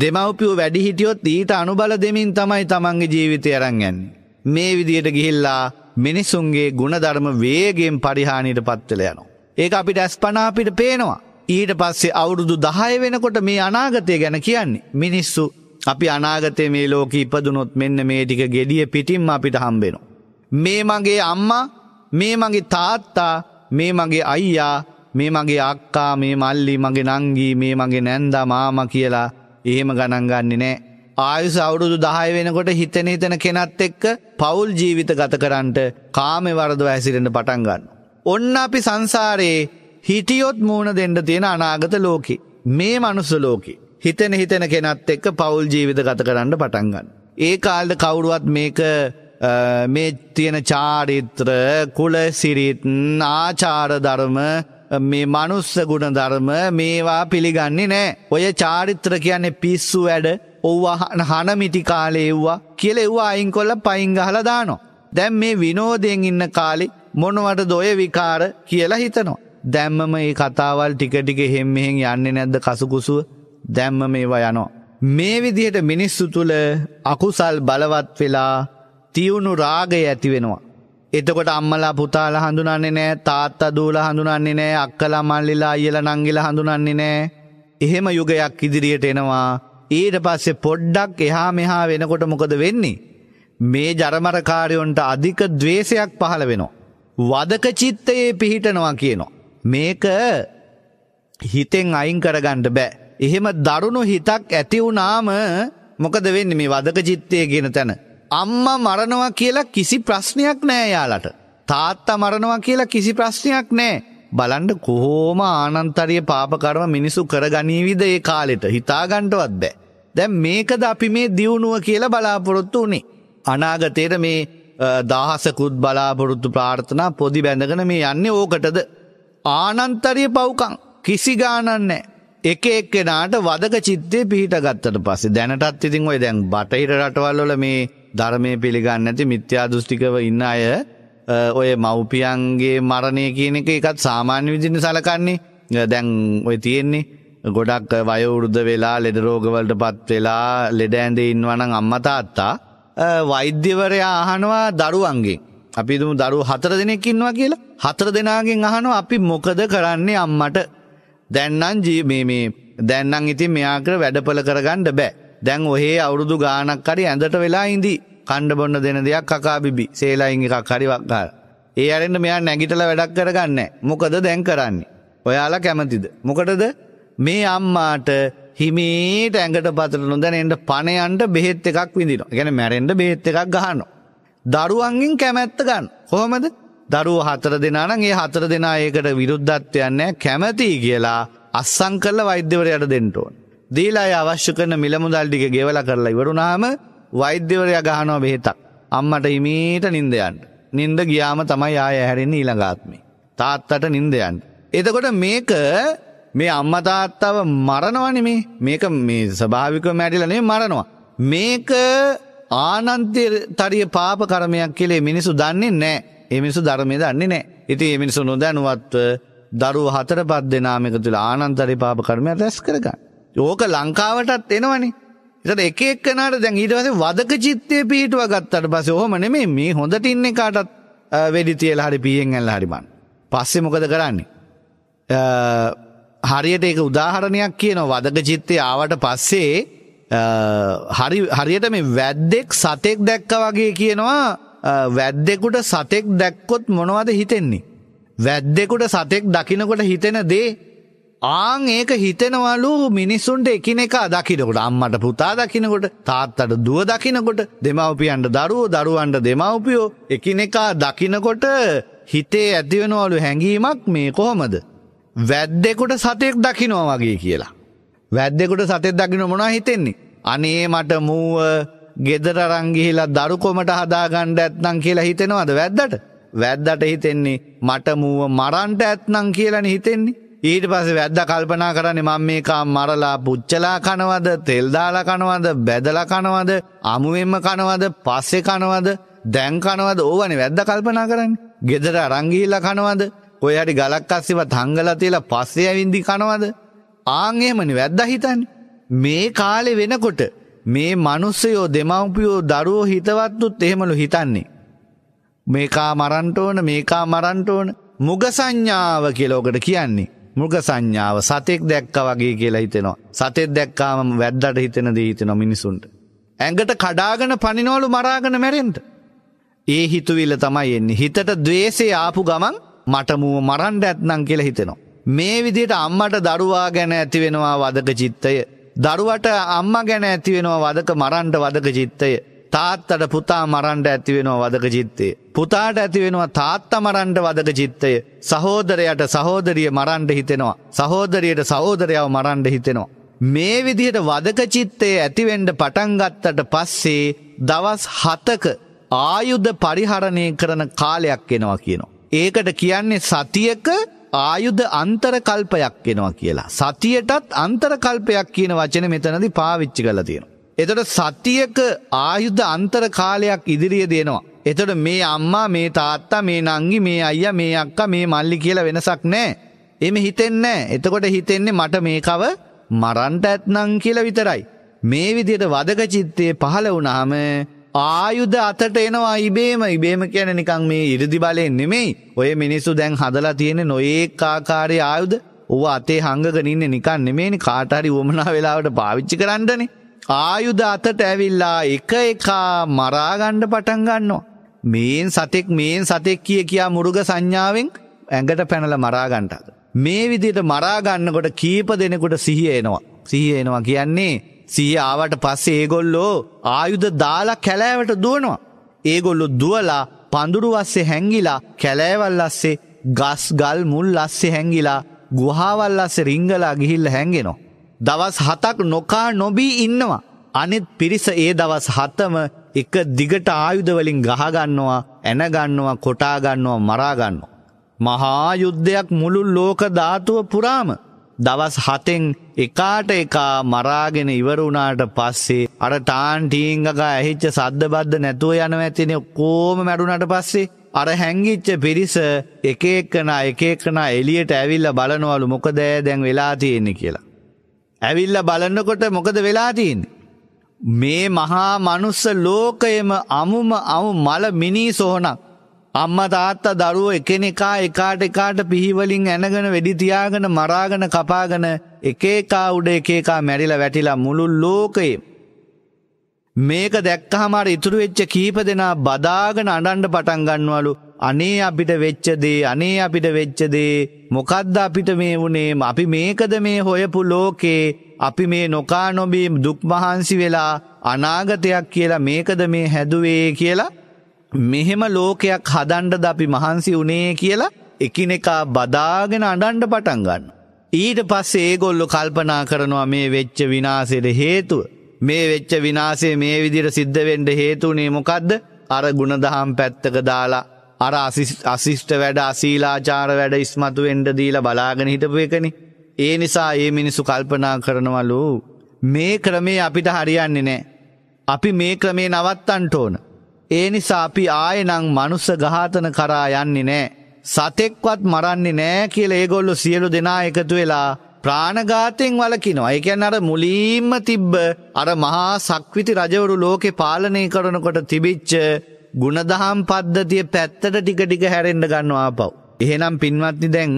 දෙමව්පියෝ වැඩි හිටියොත් ඊට අනුබල දෙමින් තමයි තමන්ගේ ජීවිතය අරන් යන්නේ. මේ විදියට ගිහිල්ලා මිනිසුන්ගේ ගුණධර්ම වේගෙන් පරිහානියට පත්වල යනවා. ඒක අපිට ඇස්පනා අපිට පේනවා. ඊට පස්සේ අවුරුදු 10 වෙනකොට මේ අනාගතය ගැන කියන්නේ මිනිස්සු අපි අනාගතයේ මේ ලෝකෙ ඉපදුනොත් මෙන්න මේ ටික gediye පිටින්ම අපිට හම්බෙනවා. මේ මගේ අම්මා මේ මගේ තාත්තා මේ මගේ අයියා මේ මගේ අක්කා මේ මල්ලි මගේ නංගී මේ මගේ නැන්දා මාම කියලා එහෙම ගණන්ගන්නේ නෑ. ආයුස අවුරුදු දහය වෙනකොට හිතන හිතන කෙනත් එක්ක පවුල් ජීවිත ගත කරන්ට කාමෙ වරදව ඇසිරෙන පටන්ගන්න. ඔන්න අපි සංසාරයේ හිටියොත් මූුණ දෙන්න තියෙන අනාගත ලෝකෙ. මේ මනුස්ස ලෝකෙ. හිතන හිතන කෙනත් එක්ක පවුල් ජීවිත ගත කරන්න පටන්ගන්න. ඒ කාල්ද කවුරුවත් මේක මේ තියෙන චාරිත්‍ර කුලසිරිත් ආචාර ධර්ම මේ මනුස්ස ගුණ ධර්ම මේවා පිළිගන්නේ නෑ. ඔය චාරිත්‍ර කියන්නේ පිස්සු වැඩ ඔව්වා හනමිටි කාලේ එව්වා කියලා එව්වා අයින් කොල්ල පයින් ගහලා දානවා. දැන් මේ විනෝදයෙන් ඉන්න කාලේ මොනවටද ඔය විකාර කියලා හිතනවා. දැම්ම මේ කතාවල් ටික ටික එහෙම් මෙහෙන් යන්නේ නැද්ද කසුකුසුව? දැම්ම මේවා යනවා. මේ විදිහට මිනිස්සු තුල අකුසල් බලවත් වෙලා තියුණු රාගය ඇති වෙනවා. එතකොට අම්මලා පුතාල හඳුනන්නේ නෑ තාත්තා දූල හඳුනන්නේ නෑ අක්කලා මල්ලිලා අයියලා නංගිලා හඳුනන්නේ නෑ. එහෙම යුගයක් ඉදිරියට එනවා. ඊට පස්සේ පොඩ්ඩක් එහා මෙහා වෙනකොට මොකද වෙන්නේ? මේ ජරමරකාරයොන්ට අධික द्वේෂයක් පහළ වෙනවා. වදක චිත්තයේ පිහිටනවා කියනවා. මේක හිතෙන් අයින් කරගන්න බෑ. එහෙම දරුණු හිතක් ඇති වුණාම මොකද වෙන්නේ මේ වදක චිත්තය කියන තැන? අම්මා මරණවා කියලා කිසි ප්‍රශ්නයක් නෑ යාලට. තාත්තා මරණවා කියලා කිසි ප්‍රශ්නයක් නෑ. බලන්ඩ කොහෝම ආනන්තරිය පාපකර්ම මිනිසු කරගනීවිද ඒ කාලෙට හිතාගන්ටවත් බෑ. දැන් මේකද අපි මේ දියුණුව කියලා බලාපොරොත්තු වනේ. අනාගතයට මේ දහසකුත් බලාපොරොත්තු ප්‍රාර්ථනා පොදි බැඳගෙන මේ යන්නේ ඕකටද. ආනන්තරිය පව්කං කිසි ගානන්නෑ. එක එක්කෙනාට වදක චිත්තේ පිහිට ගත්තට පස්සේ දැනටත් ඉතින් ඔය දැන් බටහිර රටවල් වල මේ ධර්මයේ පිළිගන්නේ නැති මිත්‍යා දෘෂ්ටිකව ඉන්න අය ඔය මව්පියන්ගේ මරණය කියන එක එකත් සාමාන්‍ය විදිහට සලකන්නේ දැන් ඔය තියෙන්නේ ගොඩක් වයවෘද්ධ වෙලා ලෙඩ රෝගවලට පත් වෙලා ලෙඩ ඇඳේ ඉන්නවා නම් අම්මා තාත්තා වෛද්‍යවරයා අහනවා දරුවන්ගේ අපි දුමු දරුවෝ හතර දෙනෙක් ඉන්නවා කියලා හතර දෙනාගෙන් අහනවා අපි මොකද කරන්නේ අම්මට දැන්නන් ජීමේ මේ දැන්නන් ඉතින් මෙයාකර වැඩපල කරගන්න බෑ. දැන් ඔහේ අවුරුදු ගානක් හරි ඇඳට වෙලා ඉඳී. කණ්ඩ බොන්න දෙන දෙයක් කකා බිබි. සේලයින් එකක් හරි වක්කාර. ඒ අරෙන්න මෙයා නැගිටලා වැඩක් කරගන්නේ මොකද දැන් කරන්නේ? ඔයාලා කැමතිද? මොකටද? මේ අම්මාට හිමීට ඇඟට පතර නොදැනෙන්න පණයන්ට බෙහෙත් එකක් විඳිනවා. ඒ කියන්නේ මැරෙන්න බෙහෙත් එකක් ගහනවා. දරුවන්ගෙන් කැමැත්ත ගන්න. කොහොමද? දරුවෝ හතර දෙනා නම් ඒ හතර දෙනා ඒකට විරුද්ධත්වයක් නැහැ කැමැතියි කියලා අස්සම් කරලා වෛද්‍යවරයාට දෙන්න ඕන. දීලා අය අවශ්‍ය කරන මිල මුදල් ටික ගෙවලා කරලා ඉවරුනාම වෛද්‍යවරයා ගහනවා බෙහෙතක්. අම්මට හිමීට නිින්ද යන්න. නිින්ද ගියාම තමයි ආය හැරෙන්නේ ඊළඟ ආත්මේ. තාත්තට නිින්ද යන්න. එතකොට මේක මේ අම්මා තාත්තව මරනවනේ මේ. මේක මේ ස්වභාවිකව මැරිලා නෙමෙයි මරනවා. මේක ආනන්තරිය පාප කර්මයක් කියලා මිනිස්සු දන්නේ නැහැ. ඒ මිනිස්සු ධර්මය දන්නේ නැහැ. ඉතින් මේ මිනිස්සු නොදැනුවත්ව දරුව හතර පත් දෙනාම එක තුල ආනන්තරි පාප කර්මය රැස් කරගන්න. ඕක ලංකාවටත් එනවනේ. එතන එක එක්කනට දැන් ඊට පස්සේ වදක චිත්තේ පිහිටුවා ගත්තට පස්සේ ඔහොම නෙමෙයි මේ හොඳට ඉන්න කාටත් වෙඩි තියලා හරි පීයෙන් ඇල්ලා හරි බන්. පස්සේ මොකද කරන්නේ? හරියට ඒක උදාහරණයක් කියනවා වදක චිත්තේ ආවට පස්සේ හරි හරියට මේ වැද්දෙක් සතෙක් දැක්කා වගේ කියනවා වැද්දෙකුට සතෙක් දැක්කොත් මොනවද හිතෙන්නේ. වැද්දෙකුට සතෙක් දකිනකොට හිතෙන දේ ආං ඒක හිතෙනවලු මිනිස්සුන්ට එකිනෙක දකිනකොට අම්මට පුතා දකිනකොට තාත්තට දුව දකිනකොට දෙමව්පියන්ට දරුවෝ දරුවන්ට දෙමව්පියෝ එකිනෙකා දකිනකොට හිතේ ඇතිවෙනවලු හැඟීමක් මේ කොහොමද. වැද්දෙකුට සතෙක් දකිනවා වගේ කියලා. වැද්දෙකුට සතෙක් දකින මොනා හිතෙන්නේ. අනේ මට මූව ගෙදර අරන් ගිහිලා දරු කොමට හදාගන්න ඇත්නම් කියලා හිතෙනවද වැද්දට? වැද්දට හිතෙන්නේ මට මූව මරන්න ඇත්නම් කියලානේ හිතෙන්නේ. ඊට පස්සේ වැද්දා කල්පනා කරන්නේ මම මේකා මරලා පුච්චලා කනවද, තෙල් දාලා කනවද, බැදලා කනවද, අමුවෙන්ම කනවද, පස්සේ කනවද, දැන් කනවද ඕවනේ වැද්දා කල්පනා කරන්නේ. ගෙදර අරන් ගිහිලා කනවද? කොහේ හරි ගලක් අස්සෙව තංගලා තියලා පස්සේ ඇවින්දි කනවද? ආන් එහෙමනේ වැද්දා හිතන්නේ. මේ කාලේ වෙනකොට මේ මනුස්සයෝ දෙමව්පියෝ දරුවෝ හිතවත්තුත් එහෙමලු හිතන්නේ. මේකා මරන්ට ඕන මේකා මරන්ට ඕන මුග සංඥාව කියලෝකට කියන්නේ. මුග සංඥාව සතෙක් දැක්ක වගේ කියලා හිතෙනවා. සතෙක් දැක්කාම වැද්දට හිතෙන දී හිතෙනවා මිනිසුන්ට. ඇඟට කඩාගෙන පනිනෝලු මරාගෙන මැරෙන්ට. ඒ හිතුවිල්ල තමයි එන්නේ. හිතට දවේසේ ආපු ගමන් මටමුව මරන්ඩ ඇත්නම් කියල හිතෙනවා. මේ විදියට අම්මට දරුවා ගැන ඇතිවෙනවා වදක චිත්තය දරුවට අම්මා ගැන ඇතිවෙනවා වදක මරන්ට වදක චිත්තය. තාත්තට පුතා මරන්ට ඇතිවෙනවා වදක චිත්තේ. පුතාට ඇතිවෙනවා තාත්ත මරන්ට වදක චිත්තය. සහෝදරයට සහෝදරිය මරන්ට හිතෙනවා. සහෝදරියට සහෝදරයාව මරන්ට හිතෙනවා. මේ විදිහට වදක චිත්තේ ඇතිවෙන්ඩ පටන්ගත්තට පස්සේ දවස් හතක ආයුධ පරිහරණය කරන කාලයක් එනවා කියනවා. ඒකට කියන්නේ සතියක ආයුධ අන්තරකල්පයක් එනවා කියලා. සතියටත් අන්තරකල්පයක් කියන වචන මෙතනදි පාවිච්චි කරලා තියෙනවා. එතට සතියක ආයුධ අන්තර කාලයක් ඉදිරිය දෙනවා. එතට මේ අම්මා මේ තාත්තා මේ නංගි මේ අයිය මේ අක්කා මේ මල්ලි කියලා වෙනසක් නෑ. එම හිතෙන්නෑ එතකොට හිතෙන්නේ මට මේකව මරන්ට ඇත්නං කියලා විතරයි. මේ විදියට වදක චිත්තේ පහළ වුණාම ආයුධ අතට එනවා ඉබේම ඉබේම කියන නිකං මේ ඉරදි බලයෙන් නෙමෙයි. ඔය මිනිස්සු දැන් හදලා තියෙන නොඒක් ආකාරයේ ආයුධ ඌ අතේ හංගගෙන ඉන්නේ නිකන් නෙමෙයිනි කාට හරි වමනා වෙලාවට පාවිච්චි කරන්නනේ. ආයුධ අතට ඇවිල්ලා එක එක මරා ගන්න පටන් ගන්නවා. මේන් සතෙක් මේන් සතෙක් කිය කියා මුරුග සංඥාවෙන් ඇඟට පැනලා මරා ගන්නට. මේ විදිහට මරා ගන්නකොට කීප දෙනෙකුට සිහිය එනවා. සිහිය එනවා කියන්නේ සීය ආවට පස්සේ ඒගොල්ලෝ ආයුධ දාලා කැලෑවට දුවනවා. ඒගොල්ලු දුවලා පඳුරු අස්සේ හැංගිලා කැලෑවල් අස්සේ ගස් ගල් මුල් අස්සේ හැංගිලා ගුහාවල් අස්සේ රිංගලා ගිහිල්ලා හැංගෙනවා. දවස් හතක් නොකා නොබී ඉන්නවා. අනිත් පිරිස ඒ දවස් හතම එක දිගට ආයුධවලින් ගහගන්නවා ඇනගන්නවා කොටාගන්නවා මරාගන්නවා. මහා යුද්ධයක් මුළු ලෝක ධාතුව පුරාම දවස් හතෙන් එකාට එකා මරාගෙන ඉවරුණාට පස්සේ අර ටාන් ටීංගක ඇහිච්ච සද්ද බද්ධ නැතුව යන ඇතිනෙ කෝම මැඩුනට පස්සේ අර හැංගිච්ච පිරිස එක එක්කනා එක එක්කනා එලියට ඇවිල්ල බලනවලු මොකද දැන් වෙලා තියෙන්නේ කියලා. ඇවිල්ල බලන්නකොට මොකද වෙලා තියන්නේ. මේ මහා මනුස්ස ලෝකයම අමුම අමු මල මිනී සොහනක් අම්මා තාත්තා දරුවෝ එකිනෙකා එකාට එකාට පිහිවලින් ඇනගෙන වෙඩි තියාගෙන මරාගෙන කපාගෙන එක එකා උඩ එක එකා මැරිලා වැටිලා මුළු ලෝකේ මේක දැක්කහම අර ඉතුරු වෙච්ච කීප දෙනා බදාගෙන අඬන්න පටන් ගන්නවලු අනේ අපිට වෙච්ච දේ අනේ අපිට වෙච්ච දේ මොකද්ද අපිට මේ වුනේ අපි මේකද මේ හොයපු ලෝකේ අපි මේ නොකා නොබී දුක් මහන්සි වෙලා අනාගතයක් කියලා මේකද මේ හැදුවේ කියලා මෙහෙම ලෝකයක් හදන්ඩ ද අපි මහන්සි වනේ කියලා එකිනෙකා බදාගෙන අඩන්ඩ පටන් ගන්න. ඊට පස්සේ ඒගොල්ලු කල්පනා කරනවා මේ වෙච්ච විනාසෙට හේතුව. මේ වෙච්ච විනාසේ මේ විදිර සිද්ධවෙන්ඩ හේතුනේ මොකක්ද අර ගුණදහම් පැත්තක දාලා අර අසිිෂ්ට වැඩ අසීලාචාර වැඩ ඉස්මතු වෙන්ඩ දීලා බලාගෙන හිටපු එකනි. ඒ නිසා ඒ මිනිසු කල්පනා කරනවලු මේ ක්‍රමේ අපිට හරියන්නේ නෑ. අපි මේ ක්‍රමේ නවත්තන්ට ඕන. ඒ නිසා අපි ආයෙනම් මනුස්ස ඝාතන කරා යන්නේ නැහැ. සතෙක්වත් මරන්නේ නෑ කියල ඒගොල්ලො සියලු දෙනා එකතු වෙලා ප්‍රාණඝාතයෙන් වලකිනවා. ඒ කියන්නේ අර මුලින්ම තිබ්බ අර මහා සක්විති රජවරු ලෝකේ පාලනය කරනකොට තිබිච්ච ಗುಣදහම් පද්ධතිය පැත්තට ටික ටික හැරෙන්න ගන්නවා ආපහු. එහෙනම් පින්වත්නි දැන්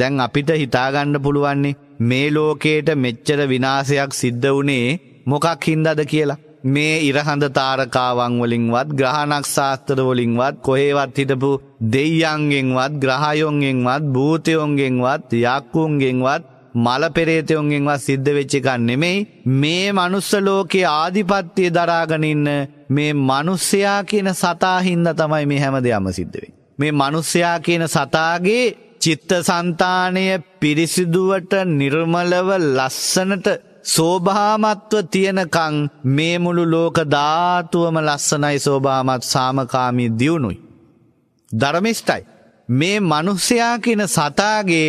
දැන් අපිට හිතා ගන්න පුළුවන් මේ ලෝකේට මෙච්චර විනාශයක් සිද්ධ වුණේ මොකක් හින්දාද කියලා. මේ ඉරහඳ තාරකාවන් වලින්වත් ග්‍රහනක්ෂාස්ත්‍ර වලින්වත් කොහේවත් හිටපු දෙයියන්ගෙන්වත් ග්‍රහයොන්ගෙන්වත් භූතයොන්ගෙන්වත් යක්කුන්ගෙන්වත් මල පෙරේතයොන්ගෙන්වත් සිද්ධ වෙච්ච එකක් නෙමෙයි මේ මනුස්ස ලෝකේ ආධිපත්‍ය දරාගෙන ඉන්න මේ මිනිස්සයා කියන සතා හින්දා තමයි මේ හැමදේම සිද්ධ වෙන්නේ මේ මිනිස්සයා කියන සතාගේ චිත්තසංතානය පිරිසිදුවට නිර්මලව ලස්සනට සෝභාමත්ව තියනකං මේ මුළු ලෝක ධාතුවම ලස්සනයි සෝභාමත් සාමකාමී දියුණුයි. ධර්මිෂ්ටයි. මේ මනුස්්‍යයා කියන සතාගේ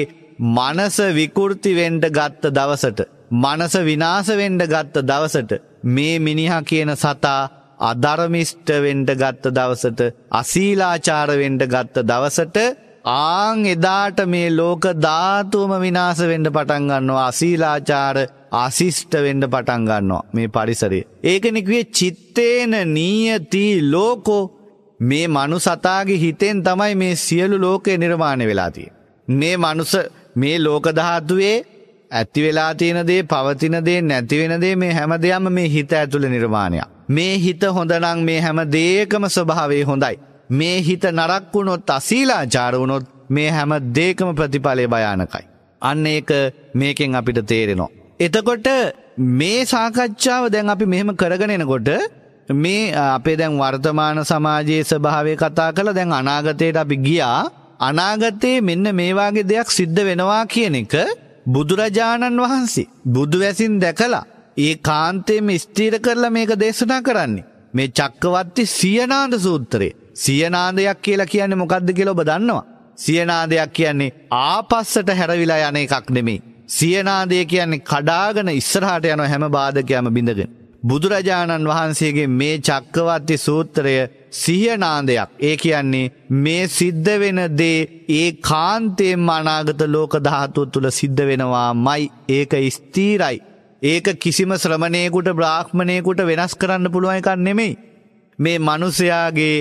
මනස විකෘතිවෙන්ට ගත්ත දවසට. මනස විනාසවෙන්ඩ ගත්ත දවසට මේ මිනිහා කියන සතා අධර්මිෂ්ටවෙන්ඩ ගත්ත දවසට අසීලාචාරවෙන්ඩ ගත්ත දවසට ආන් එදාට මේ ලෝක ධාතුවම විනාස වෙන්න පටන් ගන්නවා අශීලාචාර අශිෂ්ට වෙන්න පටන් ගන්නවා මේ පරිසරය. ඒකනේ කිව්වේ චිත්තේන නියති ලෝකෝ මේ මනුසතාගේ හිතෙන් තමයි මේ සියලු ලෝකේ නිර්මාණය වෙලා තියෙන්නේ. මේ මනුස මේ ලෝක ධාතුවේ ඇති වෙලා තියෙන දේ පවතින දේ නැති වෙන දේ මේ හැම දෙයක්ම මේ හිත ඇතුළේ නිර්මාණයක්. මේ හිත හොඳනම් මේ හැම දෙයකම ස්වභාවය හොඳයි. මේ හිත නරක් වුණොත් අසීලාචාර වුණොත් මේ හැම දේකම ප්‍රතිඵලය භයානකයි. අන්න ඒක මේකෙන් අපිට තේරෙනවා. එතකොට මේ සාකච්ඡාව දැන් අපි මෙහෙම කරගෙන එනකොට මේ අපේ දැන් වර්තමාන සමාජයේ ස්වභාවය කතා කළ දැන් අනාගතයට අපි ගියා අනාගතයේ මෙන්න මේවාගේ දෙයක් සිද්ධ වෙනවා කියන එක බුදුරජාණන් වහන්සේ බුදු වැසින් දැකලා ඒ කාන්තේම ස්ථීර කරලා මේක දේශනා කරන්නේ මේ චක්කවත්ති සියනාද සූත්‍රයේ සියනාදයක් කියලා කියන්නේ මොකක්ද කියලා ඔබ දන්නවා. සියනාදයක් කියන්නේ ආපස්සට හැරවිලා යන එකක් නෙමේ. සියනාදය කියන්නේ කඩාගෙන ඉස්සරහට යන හැම බාධකයම බිඳගෙන. බුදුරජාණන් වහන්සේගේ මේ චක්කවත්ති සූත්‍රය සිහනාදයක්. ඒ කියන්නේ මේ සිද්ධ වෙන දේ ඒ කාන්තයෙන් අනාගත ලෝක ධාතුව තුළ සිද්ධ වෙනවා මයි ඒක ස්තීරයි. ඒක කිසිම ශ්‍රමණයකුට බ්‍රාහ්මණයකුට වෙනස් කරන්න පුළුවන් එකක් නෙමෙයි. මේ මනුසයාගේ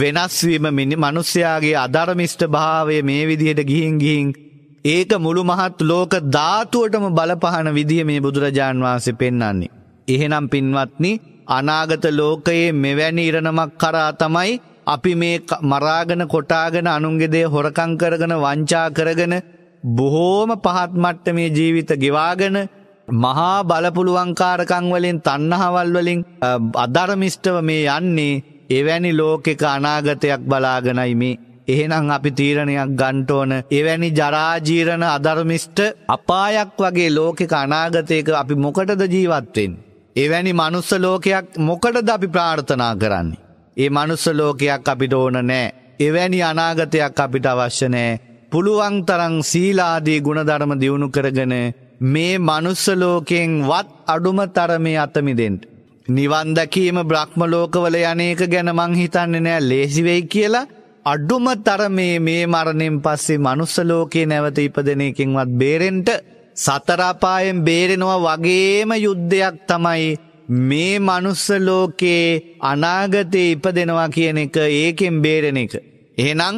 වෙනස්වීම මනුස්්‍යයාගේ අධර්මිෂ්ට භාවය මේ විදිහට ගිහින් ගිහින්. ඒක මුළු මහත් ලෝක ධාතුවටම බලපහන විදිහ මේ බුදුරජාන් වහන්සේ පෙන්නන්නේ. එහෙනම් පින්වත්නි අනාගත ලෝකයේ මෙවැනි ඉරණමක් කරා තමයි අපි මේ මරාගෙන කොටාගෙන අනුන්ගෙදේ හොරකං කරගෙන වංචා කරගෙන බොහෝම පහත් මට්ටමේ ජීවිත ගෙවාගෙන මහා බලපුළුවංකාරකං වලින් තණ්හාවල් වලින් අධර්මිෂ්ටව මේ යන්නේ එවැනි ලෝකෙක අනාගතයක් බලාගෙනයි මේ. එහෙනම් අපි තීරණයක් ගන්ටෝන එවැනි ජරාජීරණ අධර්මිෂ්ට අපායක් වගේ ලෝකෙක අනාගතයක අපි මොකටද ජීවත්වෙන්. එවැනි මනුස්ස ලෝකයක් මොකටද අපි ප්‍රාර්ථනා කරන්නේ. ඒ මනුස්ස ලෝකයක් අපිට ඕන නෑ. එවැනි අනාගතයක් අපිට අවශ්‍ය නෑ. පුළුවන් තරං සීලාදී ගුණධර්ම දියුණු කරගෙන මේ මනුස්ස ලෝකයෙන් වත් අඩුම තරමේ අතමිදෙන්ට. නිවන් දැකීම බ්‍රහ්ම ලෝකවල යන්නේක ගැන මං හිතන්නේ නෑ ලේසි වෙයි කියලා අඩුම තරමේ මේ මරණයෙන් පස්සේ මනුස්ස ලෝකේ නැවත ඉපදෙන එකෙන්වත් බේරෙන්න සතර අපායෙන් බේරෙනවා වගේම යුද්ධයක් තමයි මේ මනුස්ස ලෝකේ අනාගතේ ඉපදෙනවා කියන එක ඒකෙන් බේරෙන එක. එහෙනම්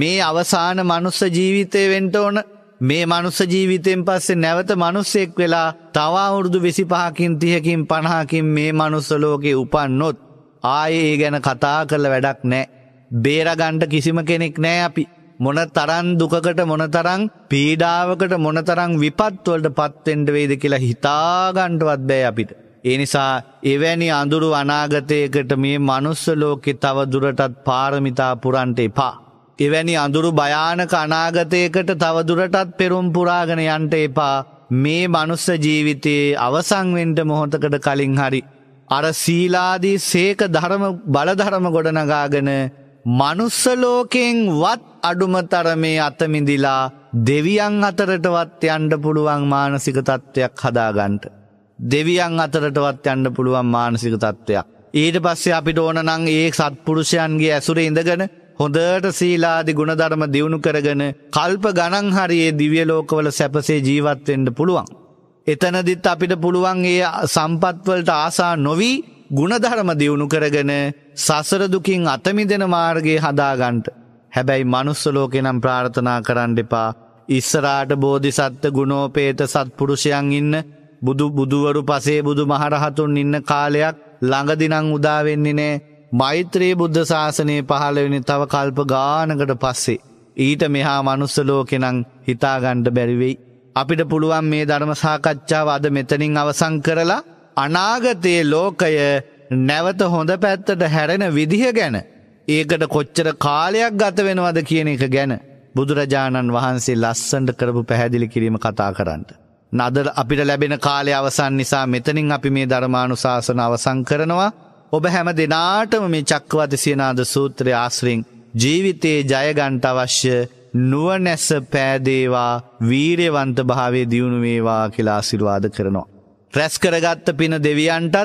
මේ අවසාන මනුස්ස ජීවිතේ වෙන්න ඕන මේ මනුස්ස ජීවිතයෙන් පස්සේ නැවත මිනිස්සෙක් වෙලා තව අවුරුදු 25කින් 30කින් 50කින් මේ මනුස්ස ලෝකේ උපන්නොත් ආයේ ඒ ගැන කතා කරලා වැඩක් නැහැ. බේරගන්න කිසිම කෙනෙක් නැහැ අපි. මොන තරම් දුකකට මොන තරම් පීඩාවකට මොන තරම් විපත් වලට පත් වෙන්න වෙයිද කියලා හිතා ගන්නවත් බෑ අපිට. ඒ නිසා එවැනි අඳුරු අනාගතයකට මේ මනුස්ස ලෝකේ තව දුරටත් පාරමිතා පුරන්ට එපා. එවැනි අඳුරු භයානක අනාගතයකට තවදුරටත් පෙරුම් පුරාගෙන යන්ට එපා මේ මනුස්ස ජීවිතයේ අවසංවෙන්ට මොහොතකට කලින් හරි. අර සීලාදී සේක ධරම බලධරම ගොඩනගාගෙන මනුස්සලෝකෙන් වත් අඩුමතරමේ අතමිදිලා දෙවියන් අතරටවත් යන්ඩ පුළුවන් මානසික තත්ත්වයක් හදාගන්ට. දෙවියන් අතරටවත් යන්න පුළුවන් මානසික තත්ත්වයක්. ඊට පස්සේ අපිට ඕන නං ඒ සත්පුරුෂයන්ගේ ඇසුර ඉඳගෙන හොඳට සීලාදි ගුණධර්ම දියුණු කරගෙන කල්ප ගණංහරයේ දිවියලෝකවල සැපසේ ජීවත්වෙන්ට පුළුවන්. එතනදිත් අපිට පුළුවන් ඒ සම්පත්වලට ආසා නොවී ගුණධර්ම දියුණු කරගෙන සසරදුකින් අතමිදෙන මාර්ගයේ හදාගන්ට. හැබැයි මනුස්සලෝකෙ නම් ප්‍රාර්ථනා කරන්න එපා ඉස්සරාට බෝධිසත්ත ගුණෝපේත සත්පුරුෂයන් ඉන්න බුදු බුදුවරු පසේ බුදු මහරහතුන් ඉන්න කාලයක් ළඟදිනං උදාවෙන්නේ නෑ මෛත්‍රයේ බුද්ධ ශාසනයේ පහළවෙනි තව කල්ප ගානකට පස්සේ. ඊට මෙහා මනුස්සලෝකෙනං හිතාගණ්ඩ බැරිවෙයි. අපිට පුළුවන් මේ ධර්ම සාකච්ඡාව අද මෙතනින් අවසං කරලා අනාගතයේ ලෝකය නැවත හොඳ පැත්තට හැරෙන විදිහ ගැන. ඒකට කොච්චර කාලයක් ගත වෙනවද කියන එක ගැන. බුදුරජාණන් වහන්සේ ලස්සන්ට කරපු පැහැදිලි කිරීම කතා කරන්න. නදර අපිට ලැබෙන කාලය අවසන් නිසා මෙතනින් අපි මේ ධර්මානු ශාසන අවසං කරනවා. ඔබ හැම දෙනාටම මේ චක්කවද සියනාද සූත්‍රය ආශ්‍රෙන් ජීවිතයේ ජයගන්ට අවශ්‍ය නුවනැස පෑදේවා වීරයවන්ත භාවේ දියුණුවේවා කියලා සිරවාද කරනවා. රැස් කරගත්ත පින දෙවියන්ටත්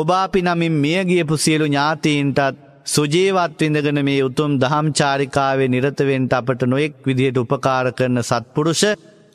ඔබාපි නමින් මියගියපු සියලු ඥාතීන්ටත් සුජීවත්විඳගෙන මේ උතුම් දහම් චාරිකාවේ නිරතවෙන්ට අපට නොයෙක් විදිහට උපකාර කරන සත්පුරුෂ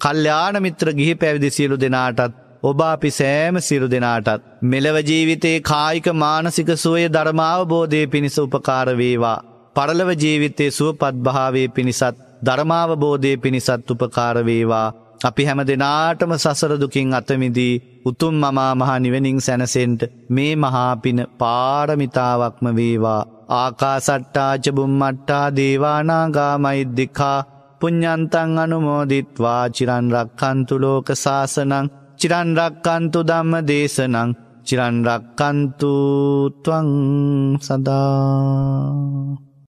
කල්්‍යානමිත්‍ර ගිහි පැවිදි සියලු දෙනාටත් ඔබ අපි සෑම සිරු දෙනාටත් මෙලව ජීවිතේ කායික මානසික සුවය ධර්මාවබෝධය පිණිස උපකාර වේවා. පරලව ජීවිතේ සුවපත් භාවයේ පිණිසත් ධර්මාවබෝධය පිණිසත් උපකාර වේවා. අපි හැම දෙනාටම සසර දුකින් අතමිදී උතුම් මමා මහ නිවෙනින් සැනසෙන්ට මේ මහා පින පාරමිතාවක්ම වේවා. ආකාසට්ටාච බුම්මට්ටා දේවානාගා මෛද්దికා පුඤ්ඤන්තං අනුමෝදිත්වා චිරන් රක්칸තු ලෝක සාසනං චිරන්රක්කන්තු ධම්ම දේශනං චිරන්රක්කන්තුතුවං සදා